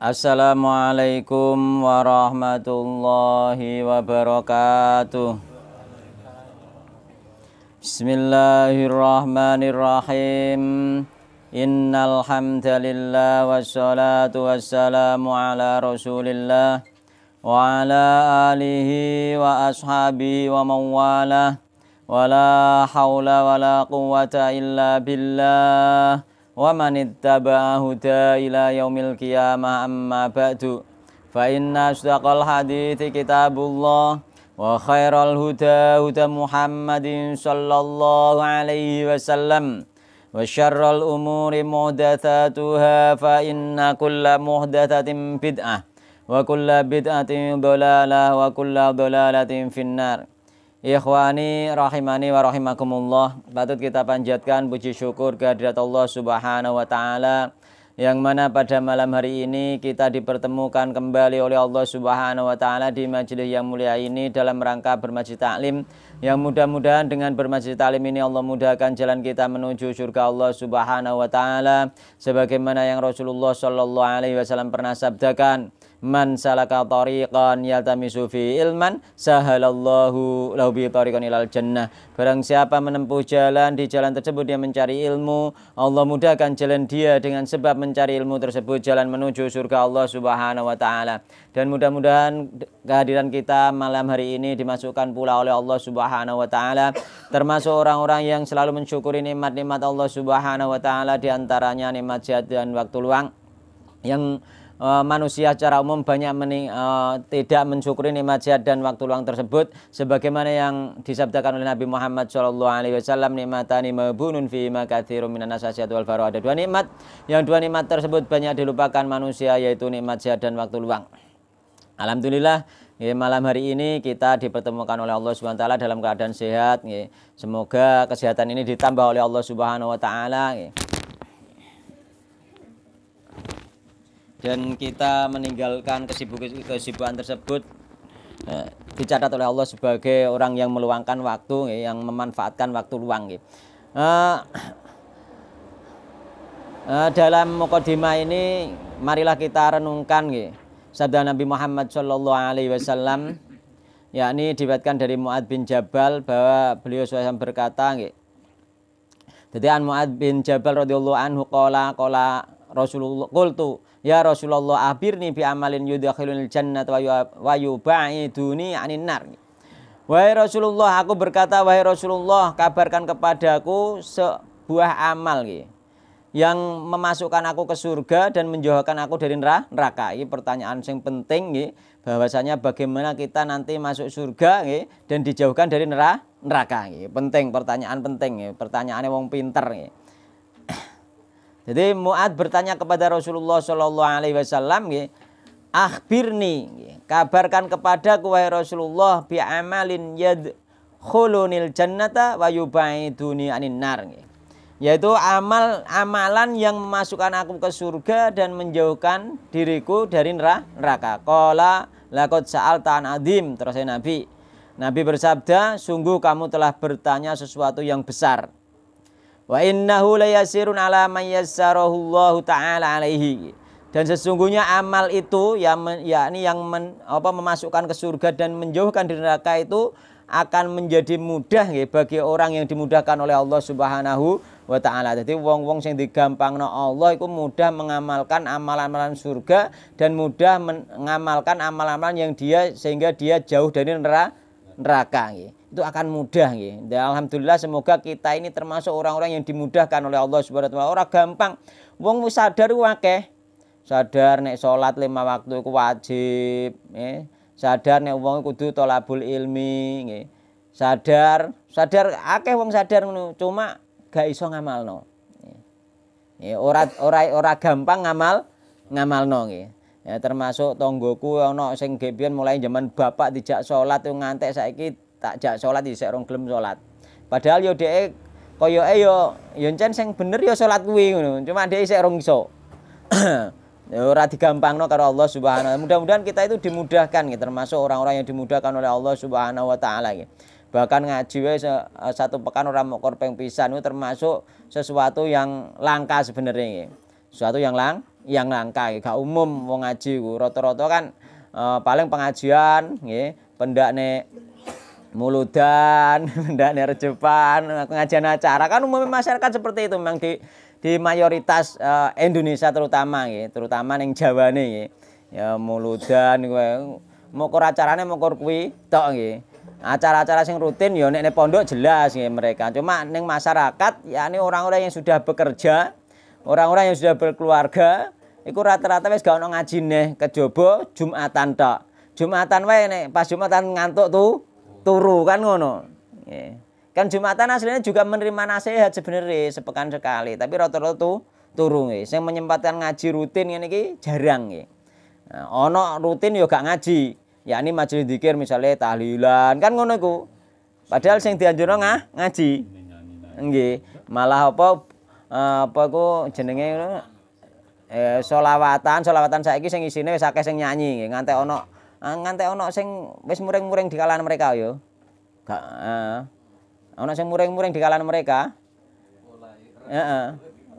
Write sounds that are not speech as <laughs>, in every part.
Assalamualaikum warahmatullahi wabarakatuh Bismillahirrahmanirrahim Innal wassalatu wassalamu ala Rasulillah wa ala alihi wa ashabihi wa mawalah wala haula wala quwwata illa billah ومن اتبع هدى إلى يوم القيامة أما بعد فإن أصدق الحديث كتاب الله وخير الهدى هدى محمد صلى الله عليه وسلم وشر الأمور محدثاتها فإن كل محدثة بدعة وكل بدعة ضلالة وكل ضلالة في النار Ikhwani rahimani wa rahimakumullah Patut kita panjatkan puji syukur kehadirat Allah subhanahu wa ta'ala Yang mana pada malam hari ini kita dipertemukan kembali oleh Allah subhanahu wa ta'ala Di majelis yang mulia ini dalam rangka bermajlis taklim Yang mudah-mudahan dengan bermajlis taklim ini Allah mudahkan jalan kita menuju surga Allah subhanahu wa ta'ala Sebagaimana yang Rasulullah Shallallahu alaihi wasallam pernah sabdakan man salaka tariqan yaltamisu fi ilman sahalallahu lahu bi tariqan ilal jannah barang siapa menempuh jalan di jalan tersebut dia mencari ilmu Allah mudahkan jalan dia dengan sebab mencari ilmu tersebut jalan menuju surga Allah Subhanahu wa taala dan mudah-mudahan kehadiran kita malam hari ini dimasukkan pula oleh Allah Subhanahu wa taala termasuk orang-orang yang selalu mensyukuri nikmat-nikmat Allah Subhanahu wa taala di antaranya nikmat sehat dan waktu luang yang Eh, manusia secara umum banyak mening, uh, eh, tidak mensyukuri nikmat sehat dan waktu luang tersebut sebagaimana yang disabdakan oleh Nabi Muhammad Shallallahu alaihi wasallam nikmatani mabunun fi makatsirun minan wal faru ada dua nikmat yang dua nikmat tersebut banyak dilupakan manusia yaitu nikmat sehat dan waktu luang Alhamdulillah Ya, malam hari ini kita dipertemukan oleh Allah Subhanahu wa taala dalam keadaan sehat ya. Semoga kesehatan ini ditambah oleh Allah Subhanahu wa taala ya. dan kita meninggalkan kesibukan-kesibukan tersebut eh, dicatat oleh Allah sebagai orang yang meluangkan waktu eh, yang memanfaatkan waktu luang eh. <clears throat> dalam mukadimah ini marilah kita renungkan sabda Nabi Muhammad Shallallahu Alaihi Wasallam yakni dibatkan dari Muad bin Jabal bahwa beliau suasana berkata jadi An Muad bin Jabal radhiyallahu anhu kola kola Rasulullah kultu Ya Rasulullah abirni bi amalin yudkhilunil jannat wa yubaiduni anin nar. Wahai Rasulullah, aku berkata wahai Rasulullah, kabarkan kepadaku sebuah amal nih yang memasukkan aku ke surga dan menjauhkan aku dari neraka. Ini pertanyaan yang penting nih, bahwasanya bagaimana kita nanti masuk surga nih, dan dijauhkan dari neraka. Nih. Penting pertanyaan penting nih, pertanyaannya wong pinter nih. Jadi Muad bertanya kepada Rasulullah Shallallahu Alaihi Wasallam, akhbirni, kabarkan kepadaku wahai Rasulullah bi amalin yad khulunil jannata wa yubaiduni anin nar. Yaitu amal amalan yang memasukkan aku ke surga dan menjauhkan diriku dari neraka. Qala laqad sa'alta an adim terus Nabi. Nabi bersabda, sungguh kamu telah bertanya sesuatu yang besar. Wa innahu layasirun ala man yassarahullahu taala alaihi. Dan sesungguhnya amal itu yang yakni yang men, apa memasukkan ke surga dan menjauhkan dari neraka itu akan menjadi mudah nggih bagi orang yang dimudahkan oleh Allah Subhanahu wa taala. Jadi wong-wong yang digampangno Allah itu mudah mengamalkan amalan-amalan surga dan mudah mengamalkan amalan-amalan yang dia sehingga dia jauh dari neraka nggih itu akan mudah gitu. Dan alhamdulillah semoga kita ini termasuk orang-orang yang dimudahkan oleh Allah Subhanahu wa taala. gampang. Wong wis sadar akeh. Sadar nek salat lima waktu iku wajib, eh. Sadar nek wong kudu tolabul ilmi, nggih. Sadar, sadar akeh wong sadar ngono, cuma gak iso ngamalno. Ya, ora ora ora gampang ngamal ngamalno nggih. Ya termasuk tonggoku ana sing gebian mulai zaman bapak dijak salat ngantek saiki tak jak sholat, di rong gelem sholat. Padahal yo dek, koyo yo yo yoncen seng bener yo sholat gue, ngono. Cuma dhek isek <clears throat> yo rati gampang no karo Allah Subhanahu Mudah-mudahan kita itu dimudahkan gitu, termasuk orang-orang yang dimudahkan oleh Allah Subhanahu wa taala gitu. Bahkan ngaji wae eh, satu pekan orang mau korpeng pisan itu termasuk sesuatu yang langka sebenarnya gitu. Sesuatu yang lang yang langka gitu. Gak umum mau ngaji roto roto kan uh, paling pengajian gitu, pendak pendakne muludan, ndak <laughs> nerjepan, pengajian acara kan umumnya masyarakat seperti itu memang di di mayoritas uh, Indonesia terutama ya, terutama yang Jawa nih ya. Ya muludan kowe mokor acarane mau kuwi tok nggih. Acara-acara sing rutin ya nek pondok jelas nggih mereka. Cuma neng masyarakat yakni orang-orang yang sudah bekerja, orang-orang yang sudah berkeluarga itu rata-rata wes gak ono ngajine kejaba Jumatan tok. Jumatan wae nek pas Jumatan ngantuk tuh turu kan ngono. Kan Jumatan aslinya juga menerima nasihat sebenarnya sepekan sekali, tapi rata-rata tuh turu nggih. Sing menyempatkan ngaji rutin ngene iki jarang nggih. Nah, ono rutin yo gak ngaji, yakni majelis dzikir misalnya tahlilan, kan ngono iku. Padahal sing dianjurno ngah ngaji. Nggih, malah apa eh, apa ku jenenge eh solawatan, solawatan saiki sing isine wis akeh sing nyanyi nggih, ono Ah, nganti ono sing wis muring-muring di kalangan mereka yo. Gak uh, ah. ana sing muring-muring di kalangan mereka. Heeh.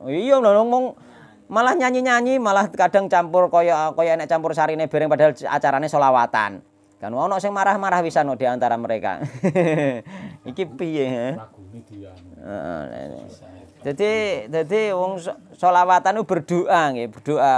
Iya ngomong malah nyanyi-nyanyi malah kadang campur koyo koyo enek campur sarine bereng padahal acarane solawatan. Kan ono sing marah-marah bisa no di antara mereka. <laughs> Iki piye? Jadi jadi wong solawatan itu berdoa nggih, berdoa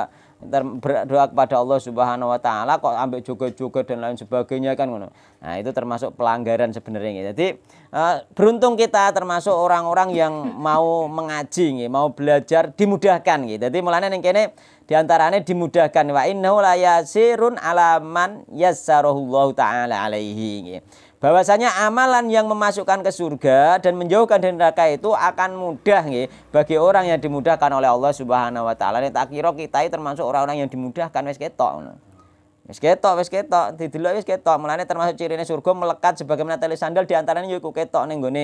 berdoa kepada Allah Subhanahu wa taala kok ambek juga juga dan lain sebagainya kan ngono. Nah, itu termasuk pelanggaran sebenarnya. Jadi, eh, beruntung kita termasuk orang-orang yang mau mengaji mau belajar dimudahkan gitu. Jadi mulane ning kene diantaranya dimudahkan wa innahu la yasirun alaman taala alaihi bahwasanya amalan yang memasukkan ke surga dan menjauhkan dari neraka itu akan mudah nih bagi orang yang dimudahkan oleh Allah Subhanahu wa taala. Nek tak kira kita termasuk orang-orang yang dimudahkan wis ketok Wis ketok, wis ketok, didelok wis ketok. Mulane termasuk cirine surga melekat sebagaimana tali sandal di antaranya yaiku ketok ning gone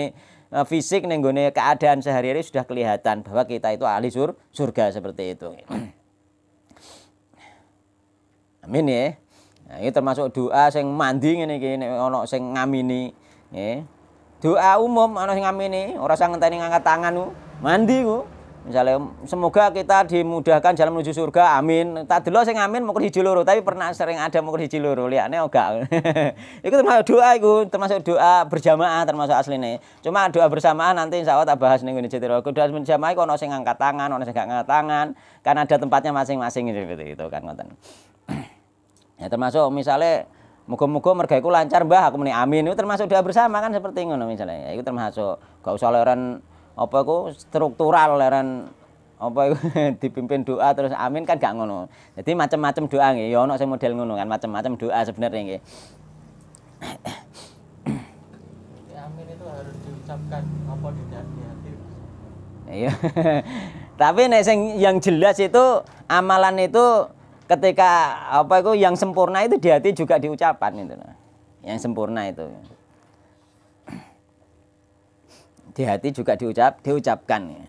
eh, fisik ning gone keadaan sehari-hari sudah kelihatan bahwa kita itu ahli sur surga seperti itu. <clears throat> Amin ya. Nah, ini termasuk doa sing mandi ngene iki nek ana sing ngamini, nggih. Doa umum ana sing ngamini, ora usah ngenteni ngangkat tangan ku. Mandi ku. Misalnya semoga kita dimudahkan jalan menuju surga. Amin. Tak delok saya amin mau hiji loro, tapi pernah sering ada mau hiji loro, liyane enggak. <laughs> Itu termasuk doa itu termasuk doa berjamaah termasuk nih. Cuma doa bersamaan nanti Allah tak bahas nih gini cerita. Doa berjamaah iku orang sing ngangkat tangan, orang sing gak ngangkat tangan, karena ada tempatnya masing-masing seperti itu kan ngoten. Ya termasuk misalnya Moga-moga merga itu lancar Mbah aku meni amin. Itu termasuk doa bersama kan seperti ngono misalnya. Ya itu termasuk gak usah leran apa iku struktural leran apa iku <laughs> dipimpin doa terus amin kan gak ngono. Jadi macam-macam doa nggih. Ya ono sing model ngono kan macam-macam doa sebenarnya nggih. Ya, amin itu harus diucapkan apa di hati. Iya. <laughs> Tapi nek yang jelas itu amalan itu ketika apa itu yang sempurna itu di hati juga diucapkan itu nah. yang sempurna itu di hati juga diucap diucapkan ya.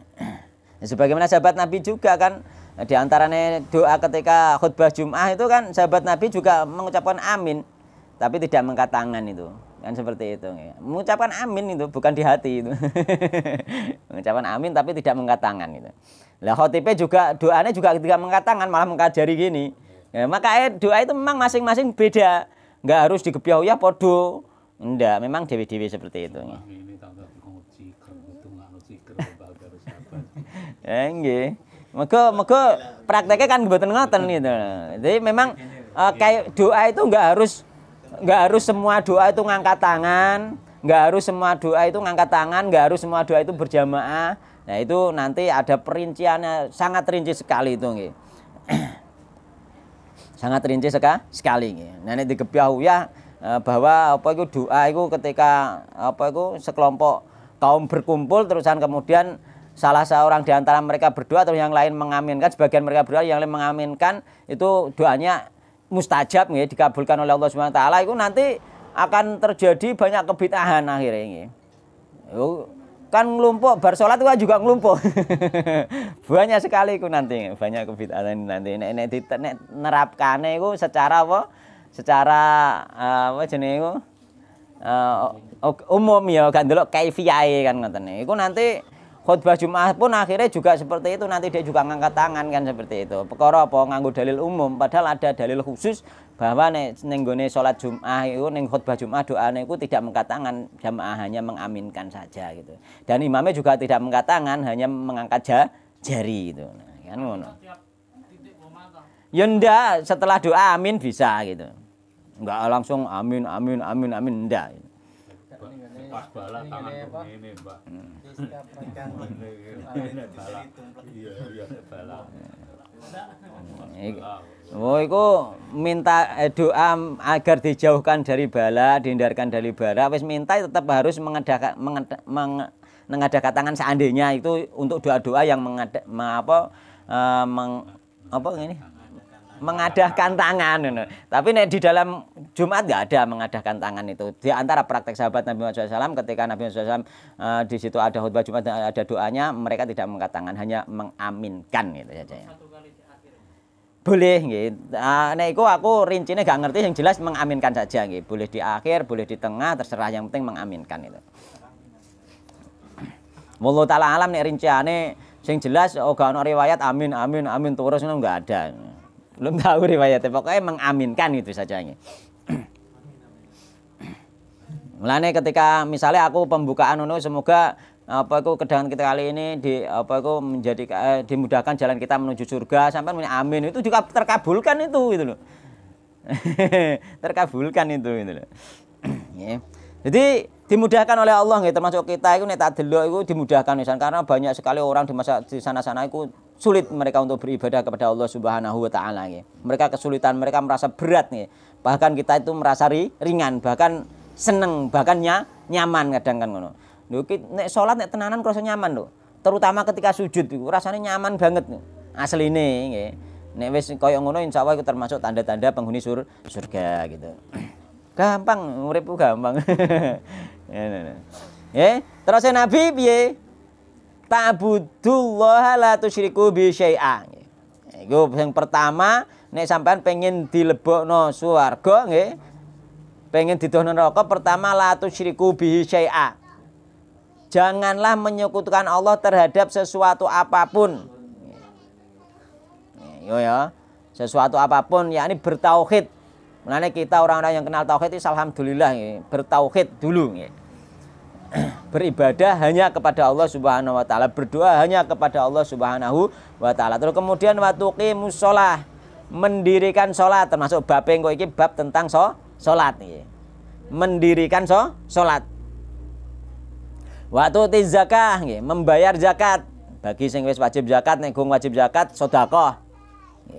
Ya, sebagaimana sahabat Nabi juga kan di antaranya doa ketika khutbah Jum'ah itu kan sahabat Nabi juga mengucapkan amin tapi tidak mengkatangan itu kan seperti itu ya. mengucapkan amin itu bukan di hati itu <laughs> mengucapkan amin tapi tidak mengangkat tangan gitu lah khotibnya juga doanya juga tidak mengangkat tangan malah mengkajari gini ya, maka eh, doa itu memang masing-masing beda nggak harus digebyau ya podo enggak memang dewi dewi seperti itu ya. Enggih. maka maka prakteknya kan buatan ngoten gitu. Jadi memang eh, kayak doa itu nggak harus nggak harus semua doa itu ngangkat tangan nggak harus semua doa itu ngangkat tangan nggak harus semua doa itu berjamaah nah itu nanti ada perinciannya sangat rinci sekali itu nih, <clears throat> sangat rinci sekali nih nah nek ya eh, bahwa apa itu doa itu ketika apa itu sekelompok kaum berkumpul terusan kemudian salah seorang di antara mereka berdoa atau yang lain mengaminkan sebagian mereka berdoa yang lain mengaminkan itu doanya mustajab nggih dikabulkan oleh Allah Subhanahu wa taala itu nanti akan terjadi banyak kebitahan akhirnya nggih. kan ngelumpuk bar salat kan juga ngelumpuk. <laughs> banyak sekali itu nanti banyak kebitahan nanti nek nek ditenek nerapkane iku secara apa? Secara uh, apa jenenge iku? Uh, umum ya kan delok kaifiyae kan ngoten. Iku nanti khutbah Jumat pun akhirnya juga seperti itu nanti dia juga ngangkat tangan kan seperti itu perkara apa nganggo dalil umum padahal ada dalil khusus bahwa nih nenggone sholat Jumat itu neng khutbah Jumat doanya itu tidak mengangkat tangan jamaah hanya mengaminkan saja gitu dan imamnya juga tidak mengangkat tangan hanya mengangkat jari gitu nah, kan ngono Yunda ya setelah doa amin bisa gitu nggak langsung amin amin amin amin nda. gitu pas balak tangan ini Mbak. Iya, iya balak. Iya. Oh, itu minta eh, doa agar dijauhkan dari bala, dihindarkan dari bala. Wis minta tetap harus mengadakan mengada, meng, mengadakan tangan seandainya itu untuk doa-doa yang mengada, meng, apa, uh, meng, apa ini? mengadahkan tangan no. tapi nek di dalam Jumat nggak ada mengadahkan tangan itu di antara praktek sahabat Nabi Muhammad SAW ketika Nabi Muhammad SAW uh, eh, di situ ada khutbah Jumat ada doanya mereka tidak mengangkat tangan hanya mengaminkan gitu saja ya. boleh gitu. Nah, itu aku rinci rincinya gak ngerti yang jelas mengaminkan saja gitu. Boleh di akhir, boleh di tengah, terserah yang penting mengaminkan itu. Mulut taala alam nih rinciannya yang jelas oh gak ada riwayat amin amin amin terus itu enggak ada belum tahu riwayatnya pokoknya mengaminkan gitu saja ini Mulane ketika misalnya aku pembukaan nuno semoga apa aku kedangan kita kali ini di apa aku menjadi eh, dimudahkan jalan kita menuju surga sampai punya amin itu juga terkabulkan itu gitu loh. <laughs> terkabulkan itu gitu loh. <clears throat> Jadi dimudahkan oleh Allah gitu termasuk kita itu nek tak delok itu dimudahkan misal karena banyak sekali orang di masa di sana-sana itu sulit mereka untuk beribadah kepada Allah Subhanahu wa taala nggih. Mereka kesulitan, mereka merasa berat nih Bahkan kita itu merasa ri, ringan, bahkan seneng, bahkan nyaman kadang kan ngono. nek salat nek tenanan kerasa nyaman loh Terutama ketika sujud itu rasanya nyaman banget nih. ini nggih. Nek wis yang ngono insyaallah itu termasuk tanda-tanda penghuni surga gitu. <clears throat> Gampang uripku gampang. <laughs> Ya, ya, ya. ya, terus Nabi piye? Ta'budullah la tusyriku bi syai'a. Iku yang pertama nek sampean pengen dilebokno swarga nggih. Pengen didohno neraka pertama la tusyriku bi syai'a. Janganlah menyekutukan Allah terhadap sesuatu apapun. Yo ya, sesuatu apapun yakni bertauhid Mulanya kita orang-orang yang kenal tauhid itu alhamdulillah bertauhid dulu <clears throat> Beribadah hanya kepada Allah Subhanahu wa taala, berdoa hanya kepada Allah Subhanahu wa taala. Terus kemudian watuqi musolah mendirikan sholat termasuk bab yang iki bab tentang so, sholat Mendirikan so, sholat. Waktu zakah membayar zakat bagi sing wis wajib zakat nek wajib zakat sedekah.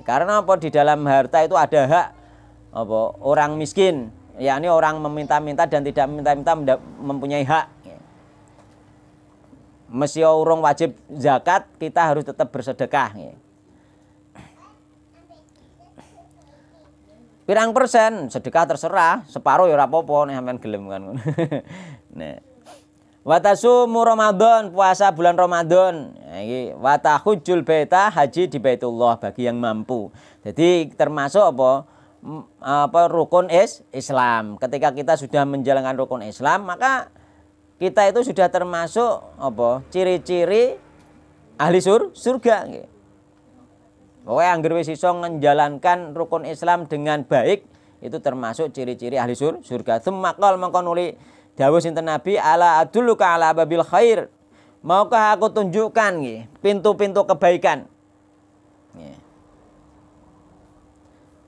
karena apa di dalam harta itu ada hak apa orang miskin ya ini orang meminta-minta dan tidak meminta-minta mempunyai hak mesti urung wajib zakat kita harus tetap bersedekah pirang persen sedekah terserah separuh ya rapopo nih sampean gelem kan <laughs> nah Watasumu Ramadan, puasa bulan Ramadan. Nah, iki watahujul beta haji di Baitullah bagi yang mampu. Jadi termasuk apa? apa rukun is Islam. Ketika kita sudah menjalankan rukun Islam, maka kita itu sudah termasuk apa? ciri-ciri ahli sur, surga nggih. Pokoke anggere wis iso menjalankan rukun Islam dengan baik itu termasuk ciri-ciri ahli sur, surga. Tsumma qal mongko nuli dawuh sinten Nabi ala adulluka ala babil khair. Maukah aku tunjukkan nggih pintu-pintu kebaikan. Nggih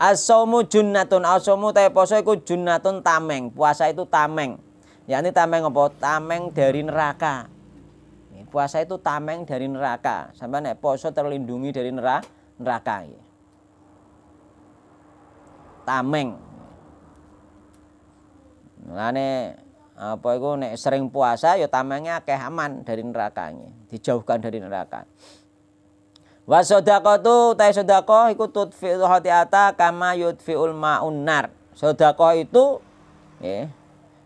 asomu junnatun. asomu saumu poso iku junnatun tameng. Puasa itu tameng. Ya ini tameng apa? Tameng dari neraka. Puasa itu tameng dari neraka. Sampai nek poso terlindungi dari neraka. neraka. Tameng. Mulane apa itu nek sering puasa ya tamengnya akeh aman dari neraka. Dijauhkan dari neraka. Wa sodakotu tay sodakoh ikut tutfi'ul ata kama yutfi'ul fiul maunar. Sodakoh itu ya,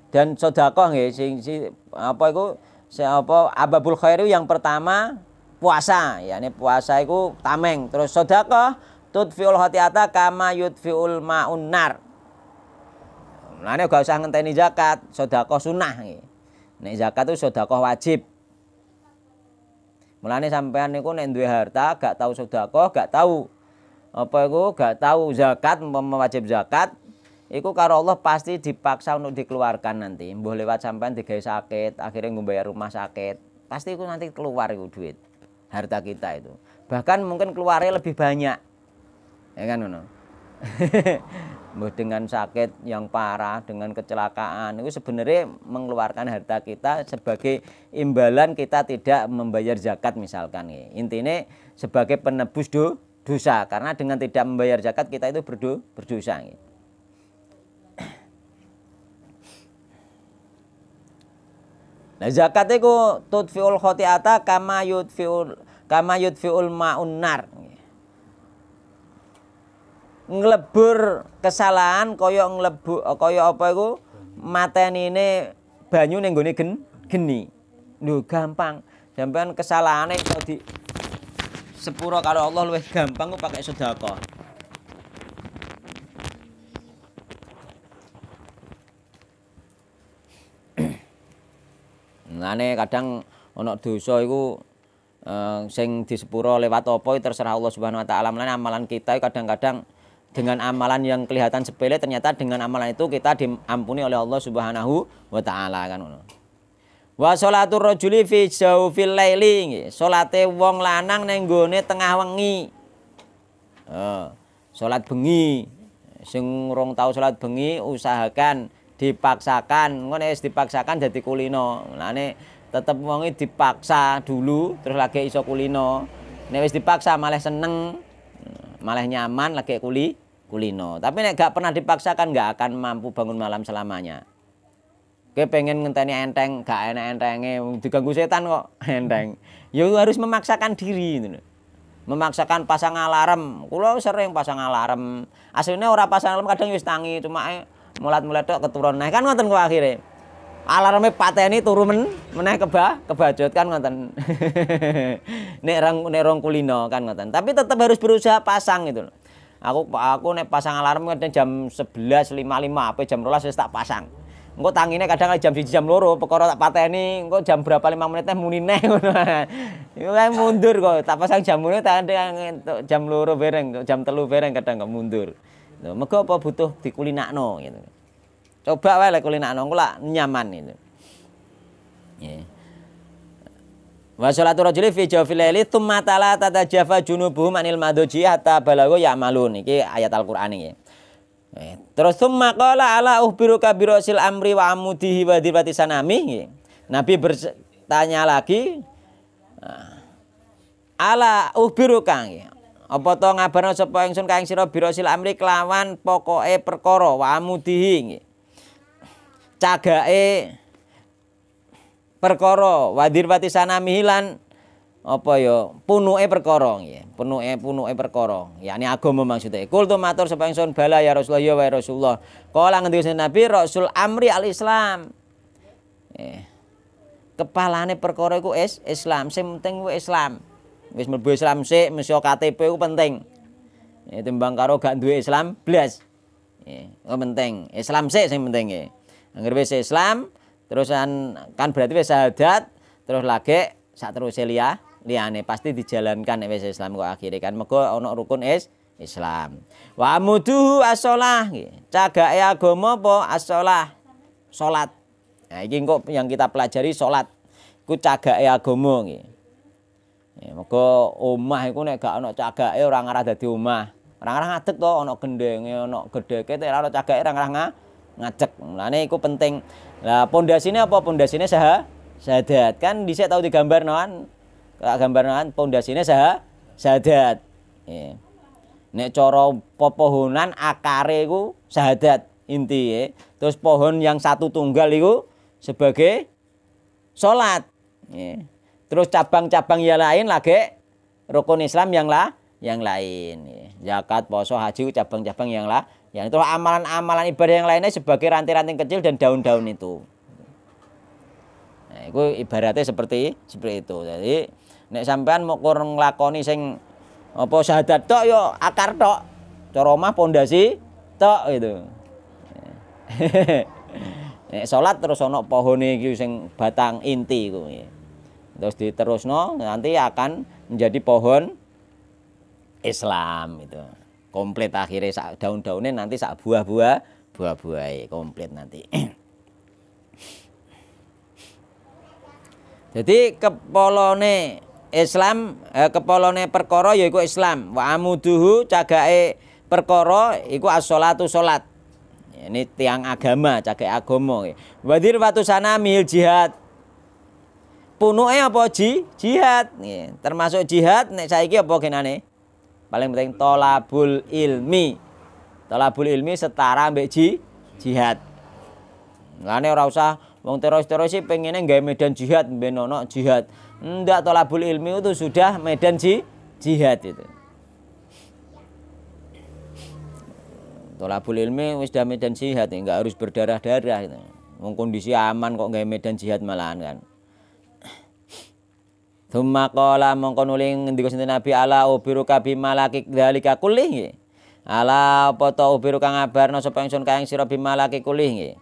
dan sodakoh ya, sing, si, apa itu si, apa ababul khairu yang pertama puasa ya ini puasa itu tameng terus sodakoh tutfi'ul ata kama yutfi'ul maunar. Nah ini gak usah ngenteni zakat, sodakoh sunnah. Nek zakat itu sodakoh wajib. Mulane sampean niku nek duwe harta gak tahu sedekah, gak tahu apa iku gak tahu zakat wajib zakat Iku karo Allah pasti dipaksa untuk dikeluarkan nanti. Mbah lewat sampean digawe sakit, akhirnya ngbayar rumah sakit. Pasti iku nanti keluar iku duit. Harta kita itu. Bahkan mungkin keluarnya lebih banyak. Ya kan ngono. <laughs> dengan sakit yang parah, dengan kecelakaan itu sebenarnya mengeluarkan harta kita sebagai imbalan kita tidak membayar zakat misalkan. Intinya sebagai penebus do, dosa karena dengan tidak membayar zakat kita itu berdo, berdosa. <clears throat> Nah zakat itu tutfiul khotiata kama yutfiul kama yutfiul ma'un nar. nglebur kesalahan kaya nglebu kaya apa iku matenine banyu ning gone gen, geni. Lho gampang. Sampeyan kesalahane iso di sepura karo Allah luwih gampang kok pakai sedekah. Nane <clears throat> kadang ana dosa iku uh, sing disepura lewat apa terserah Allah Subhanahu wa taala. Amalan kita kadang-kadang dengan amalan yang kelihatan sepele ternyata dengan amalan itu kita diampuni oleh Allah Subhanahu wa taala kan ngono. Wa sholatul rajuli fi jawfil laili Salate wong lanang ning gone tengah wengi. Oh, salat bengi. Sing rong tau salat bengi usahakan dipaksakan ngono wis dipaksakan dadi kulino. Mulane tetep wonge dipaksa dulu terus lagi iso kulino. Nek wis dipaksa malah seneng, malah nyaman lagi kuli kulino. Tapi nek gak pernah dipaksakan gak akan mampu bangun malam selamanya. Oke pengen ngenteni enteng, gak enak entengnya, diganggu setan kok <laughs> enteng. Ya harus memaksakan diri gitu Memaksakan pasang alarm. Kulo sering pasang alarm. Aslinya ora pasang alarm kadang wis tangi cuma eh, mulat-mulat kok keturun. Nah kan ngoten kok akhirnya. Alarmnya pateni turun men ke bawah kebajut kan ngoten. <laughs> nek rong nek rong kulino kan ngoten. Tapi tetap harus berusaha pasang gitu loh. Aku aku nek pasang alarm kadang jam 11.55 apa jam 12 wis tak pasang. Engko tangine kadang jam 1 jam loro perkara tak pateni, engko jam berapa 5 menit teh muni neh ngono. <laughs> Iku kan mundur kok, tak pasang jam muni tak kan entuk jam loro bereng, jam telu bereng kadang kok mundur. Lho, mega apa butuh dikulinakno gitu. Coba wae lek kulinakno engko lak nyaman gitu. Yeah. Wa sholatu rajuli fi jawfil laili tsumma tala tatajafa junubuhum anil madoji hatta balagu ya'malun. Iki ayat Al-Qur'an iki. Eh, terus tsumma qala ala uhbiruka birosil amri wa amudihi wa dirwati sanami. Nabi bertanya lagi ah, ala uhbiruka apa to ngabarno sapa ingsun ka ing sira bi amri kelawan pokoke perkara wa amudihi. Cagake perkara wadirwati sanamihi lan apa ya punuke perkara nggih punuke punuke perkara yakni agama maksude kul tu matur sapa ingsun bala ya Rasulullah ya wa Rasulullah kala ngendi Nabi Rasul amri al Islam eh kepalane perkara iku is Islam sing penting kuwi Islam wis mlebu Islam sik mesti KTP ku penting ya eh, timbang karo gak duwe Islam blas ya penting Islam sik sing penting nggih anggere wis Islam terusan kan berarti wis syahadat terus lagi saat terus liya liane pasti dijalankan wis Islam kok akhirnya kan mego ono rukun is Islam wa muduhu as-shalah cagake agama apa as-shalah salat nah iki kok yang kita pelajari salat ku cagake agama nggih ya mego omah iku nek gak ana cagake ora ngarah dadi omah ora ngarah ngadeg to ana gendenge ana gedheke ora ana cagake ora ngarah ngajek lane iku penting Nah, pondasinya apa? Pondasinya sah sahadat Kan dhisik tahu di gambar noan. gambar noan pondasinya sah sahadat Ya. Nek coro pepohonan akare iku sahadat inti ya. Terus pohon yang satu tunggal itu sebagai sholat iya. Terus cabang-cabang yang lain lagi rukun Islam yang lah yang lain. jakat iya. Zakat, poso, haji cabang-cabang yang lah Ya, itu amalan-amalan ibadah yang lainnya sebagai ranting-ranting kecil dan daun-daun itu. Nah, itu ibaratnya seperti seperti itu. Jadi nek sampean mau kurang lakoni sing apa syahadat tok yo akar tok. Cara pondasi tok gitu. <laughs> nek sholat terus ana pohone iki sing batang inti iku. Ya. Terus diterusno nanti akan menjadi pohon Islam itu komplit akhirnya sak daun-daunnya nanti sak buah-buah buah-buah komplit nanti <clears throat> jadi kepolone Islam eh, kepolone perkoro yaitu Islam wa amuduhu cagae perkoro iku asolatu solat salat ini tiang agama cagae agomo. wadir watu sana mil jihad punuhnya apa ji jihad termasuk jihad nek saiki apa kenane paling penting tolabul ilmi tolabul ilmi setara ambek ji jihad nih ora usah wong teroris-teroris sih pengennya nggak medan jihad benono ono jihad ndak tolabul ilmi itu sudah medan ji jihad itu tolabul ilmi sudah medan jihad nggak harus berdarah-darah gitu. kondisi aman kok nggak medan jihad malahan kan Thumma qala mongko nuling ngendika Nabi ala ubiruka bimalaki dalika kulih nggih. Ala apa ubiru ubiruka ngabarno sapa ingsun kaing sira bimalaki kulih nggih.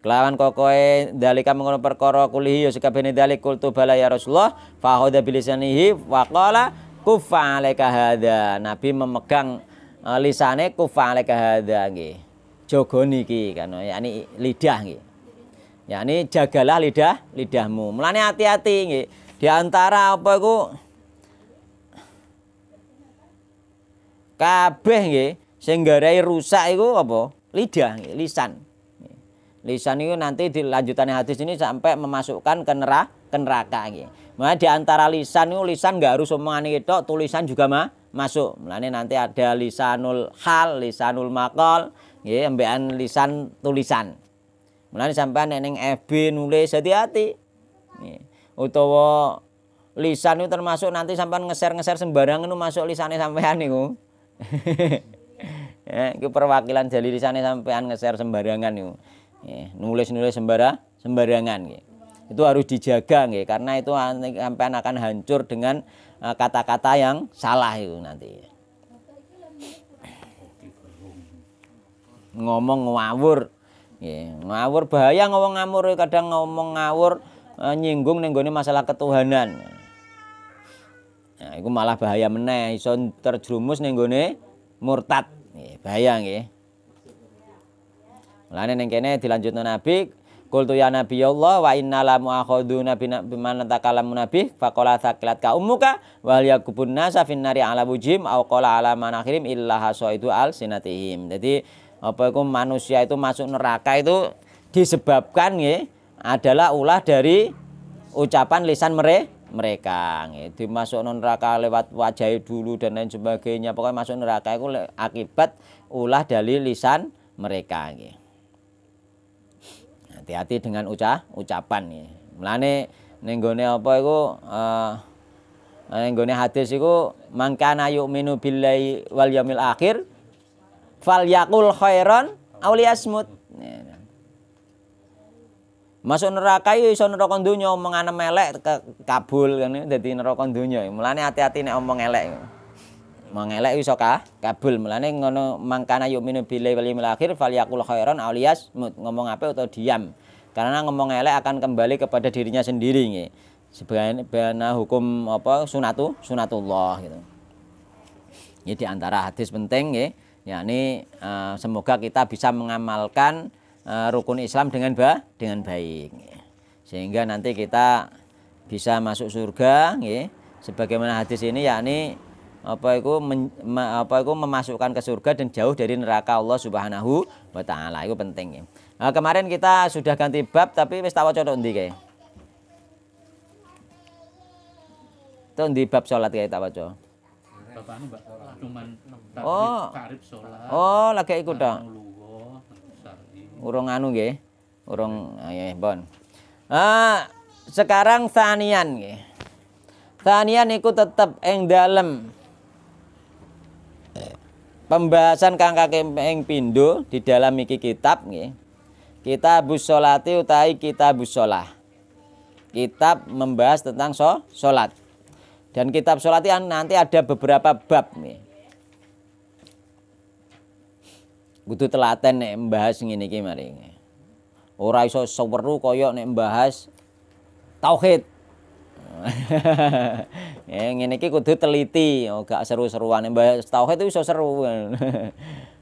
Kelawan kokoe dalika mengono perkara kulihi ya sekabehane dalik kultu bala ya Rasulullah fa hada bilisanihi wa kufa alaika hadza. Nabi memegang eh, lisane kufa alaika hada nggih. Jogoni kano kan yakni lidah nggih. Ya ini jagalah lidah lidahmu. Melani hati-hati Di antara apa itu kabeh nggih sing rusak itu apa? Lidah nge. lisan. Lisan itu nanti di lanjutannya hadis ini sampai memasukkan ke neraka, ke neraka nggih. di antara lisan itu lisan nggak harus omongan itu, tulisan juga mah masuk. Melani nanti ada lisanul hal, lisanul makol, nggih, ambekan lisan tulisan. Mulane sampean nek ning FB nulis hati-hati. Utawa lisan itu termasuk nanti sampean ngeser-ngeser sembarangan itu masuk lisane sampean niku. ya, <laughs> eh, itu perwakilan dari lisane sampean ngeser sembarangan niku. Ya, nulis-nulis sembara sembarangan gitu. Itu harus dijaga nggih karena itu sampean akan hancur dengan eh, kata-kata yang salah itu nanti. Ngomong ngawur Ngawur bahaya ngomong ngawur kadang ngomong ngawur e, nyinggung ning masalah ketuhanan. Nah, itu malah bahaya meneh son terjerumus ning murtad. Yeah, bahaya nggih. Mulane ning kene dilanjutno Nabi Kultu ya Nabi Allah wa inna la nabi bima takalam nabi faqala thaqilat ka ummuka wa yakubun nasa finnari ala wujim au qala ala ilaha illa itu al sinatihim. Jadi apa itu manusia itu masuk neraka itu disebabkan ya adalah ulah dari ucapan lisan mereka. mereka ya. dimasuk neraka lewat wajah dulu dan lain sebagainya pokoknya masuk neraka itu akibat ulah dari lisan mereka ya. hati-hati dengan ucap ucapan ya. melane nenggone apa itu uh, eh, nenggone hadis itu mangkana minu billahi wal yamil akhir fal yakul khairan awliyasmut. Masuk neraka yo iso neraka donya omongane melek ke kabul kan dadi neraka dunia Mulane hati-hati nek omong elek. Omong elek iso ka Kabul. Mulane ngono mangkana yu'minu billahi wal yawmil akhir falyakul khairan aw Ngomong apa atau diam. Karena ngomong elek akan kembali kepada dirinya sendiri nggih. Sebagaimana hukum apa sunatu sunatullah gitu. Ini diantara hadis penting nggih ini uh, eh, semoga kita bisa mengamalkan uh, rukun Islam dengan ba dengan baik sehingga nanti kita bisa masuk surga ya. sebagaimana hadis ini yakni apa itu men, apa itu memasukkan ke surga dan jauh dari neraka Allah Subhanahu wa taala itu penting ya. Nah, kemarin kita sudah ganti bab tapi wis tak waca ndi kae. Tuh ndi bab salat kae tak waca. Bapak anu, Mbak cuman oh. Oh, lagi ikut dong. Urung anu nggih. Urung ya bon. Ah, sekarang sanian nggih. Sanian ikut tetap ing dalem. Pembahasan kang kakek ing pindho di dalam iki kitab nggih. Kita busolati utai kita busolah. Kitab membahas tentang so, sholat. Dan kitab sholat nanti ada beberapa bab nih. kudu telaten nek membahas ngene iki mari. Ora iso seweru kaya nek membahas tauhid. ya <laughs> ngene iki kudu teliti, oh, seru-seruan membahas tauhid itu iso seru.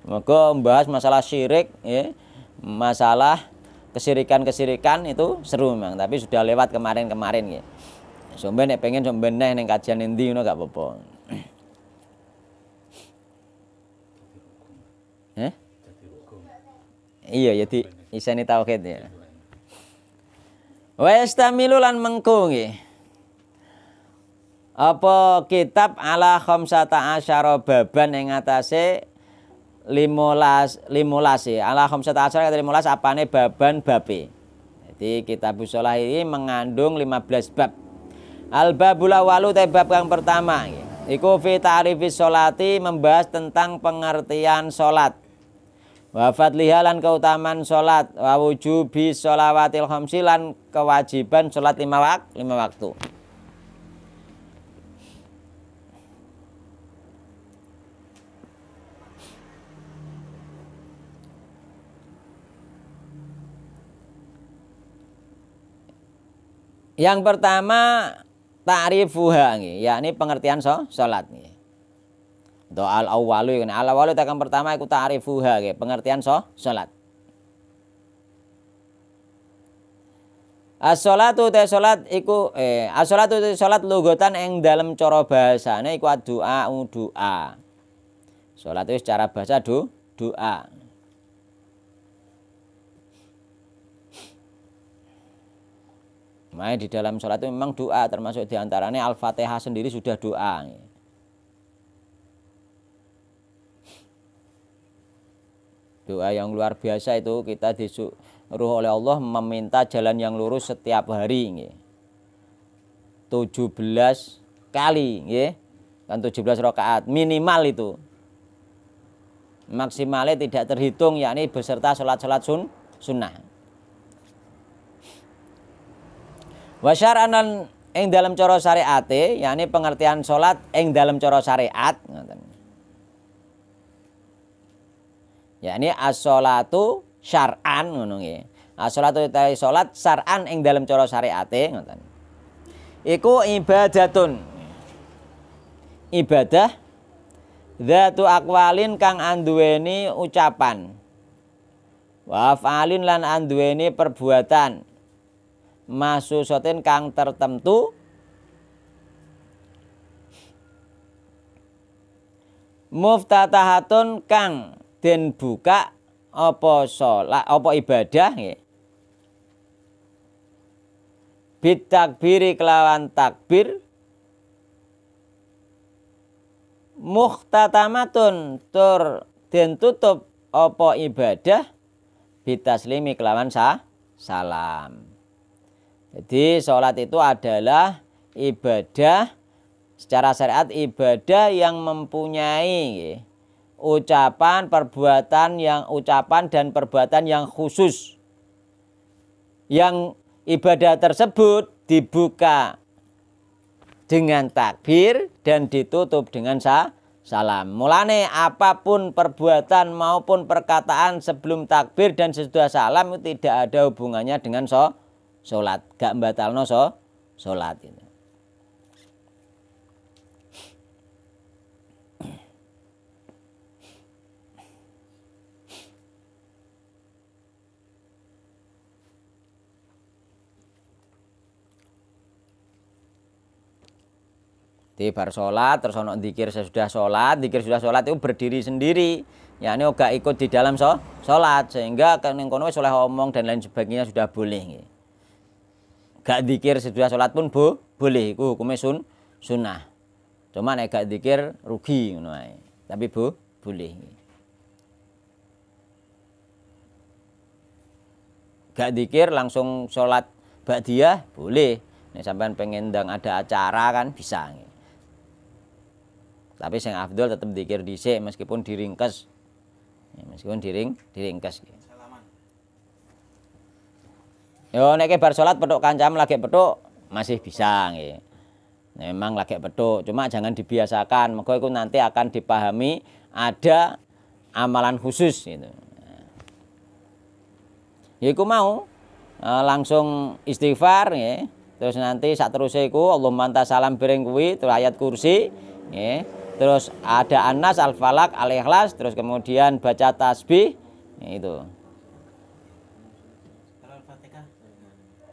Maka <laughs> membahas masalah syirik ya, masalah kesirikan-kesirikan itu seru memang, tapi sudah lewat kemarin-kemarin ya. Sampai nek pengen sampai neh ning kajian endi ngono gak apa-apa. <clears throat> Eh? iya jadi iseni tauhid ya wa yastamilu lan mengku apa kitab ala khamsata asyara baban yang atasnya limulas limulas ya ala khamsata asyara kata limolas apane baban babi. jadi kitab sholah ini mengandung 15 bab al babul walu bab yang pertama Iku fi ta'rifi sholati membahas tentang pengertian sholat Wafat lihalan keutamaan sholat wawujubi sholawatil khamsilan kewajiban sholat lima wak lima waktu Yang pertama ta'rifuha yakni pengertian so, nggih. Doal awalu al awalu tekan pertama iku ta'rifuha nggih, pengertian so, salat. as itu te sholat iku eh as-salatu te lugotan yang dalam coro bahasa Ini iku doa doa. Salat itu secara bahasa do, doa. Makanya di dalam sholat itu memang doa termasuk diantaranya Al-Fatihah sendiri sudah doa. Doa yang luar biasa itu kita disuruh oleh Allah meminta jalan yang lurus setiap hari ini 17 kali ya Kan 17 rakaat minimal itu. Maksimalnya tidak terhitung yakni beserta sholat-sholat sun sunnah. Wasyaranan ing dalam cara syariate yakni pengertian salat ing dalam cara syariat Ya ini asolatu syar'an ngono nggih. As-sholatu utawi salat syar'an ing dalam cara syariate ngoten. Iku ibadatun. Ibadah Zatu akwalin kang anduweni ucapan. Wafalin lan anduweni perbuatan. Masusotin kang tertentu muftatahatun kang den buka apa salat apa ibadah nggih bitakbiri kelawan takbir muhtatamatun tur den tutup apa ibadah bitaslimi kelawan sa salam jadi sholat itu adalah ibadah secara syariat ibadah yang mempunyai ucapan, perbuatan yang ucapan dan perbuatan yang khusus. Yang ibadah tersebut dibuka dengan takbir dan ditutup dengan salam. Mulane apapun perbuatan maupun perkataan sebelum takbir dan sesudah salam itu tidak ada hubungannya dengan so Gak batal so salat ini. Jadi bar sholat, terus ono dikir sudah sholat, dikir sudah sholat itu berdiri sendiri. Ya ini gak ikut di dalam so, sholat. Sehingga kan yang kono oleh omong dan lain sebagainya sudah boleh. Gak dikir sudah sholat pun bu, boleh. Itu hukumnya sun, sunnah. Cuma nek gak dikir rugi. Tapi bu, boleh. Gak dikir langsung sholat ba'diyah boleh. ini sampai pengen ada acara kan bisa. Gitu tapi sing afdol tetap dikir sini meskipun diringkas, ya, meskipun diring diringkas. gitu. Yo nek bar salat petuk kancam lagi petuk masih bisa nggih. Memang lagi petuk, cuma jangan dibiasakan. Maka itu nanti akan dipahami ada amalan khusus gitu. Ya aku mau eh, langsung istighfar ya. Terus nanti saat terus aku Allah anta salam berengkui kuwi terus ayat kursi ya terus ada Anas, Al-Falak, Al-Ikhlas, terus kemudian baca tasbih, itu.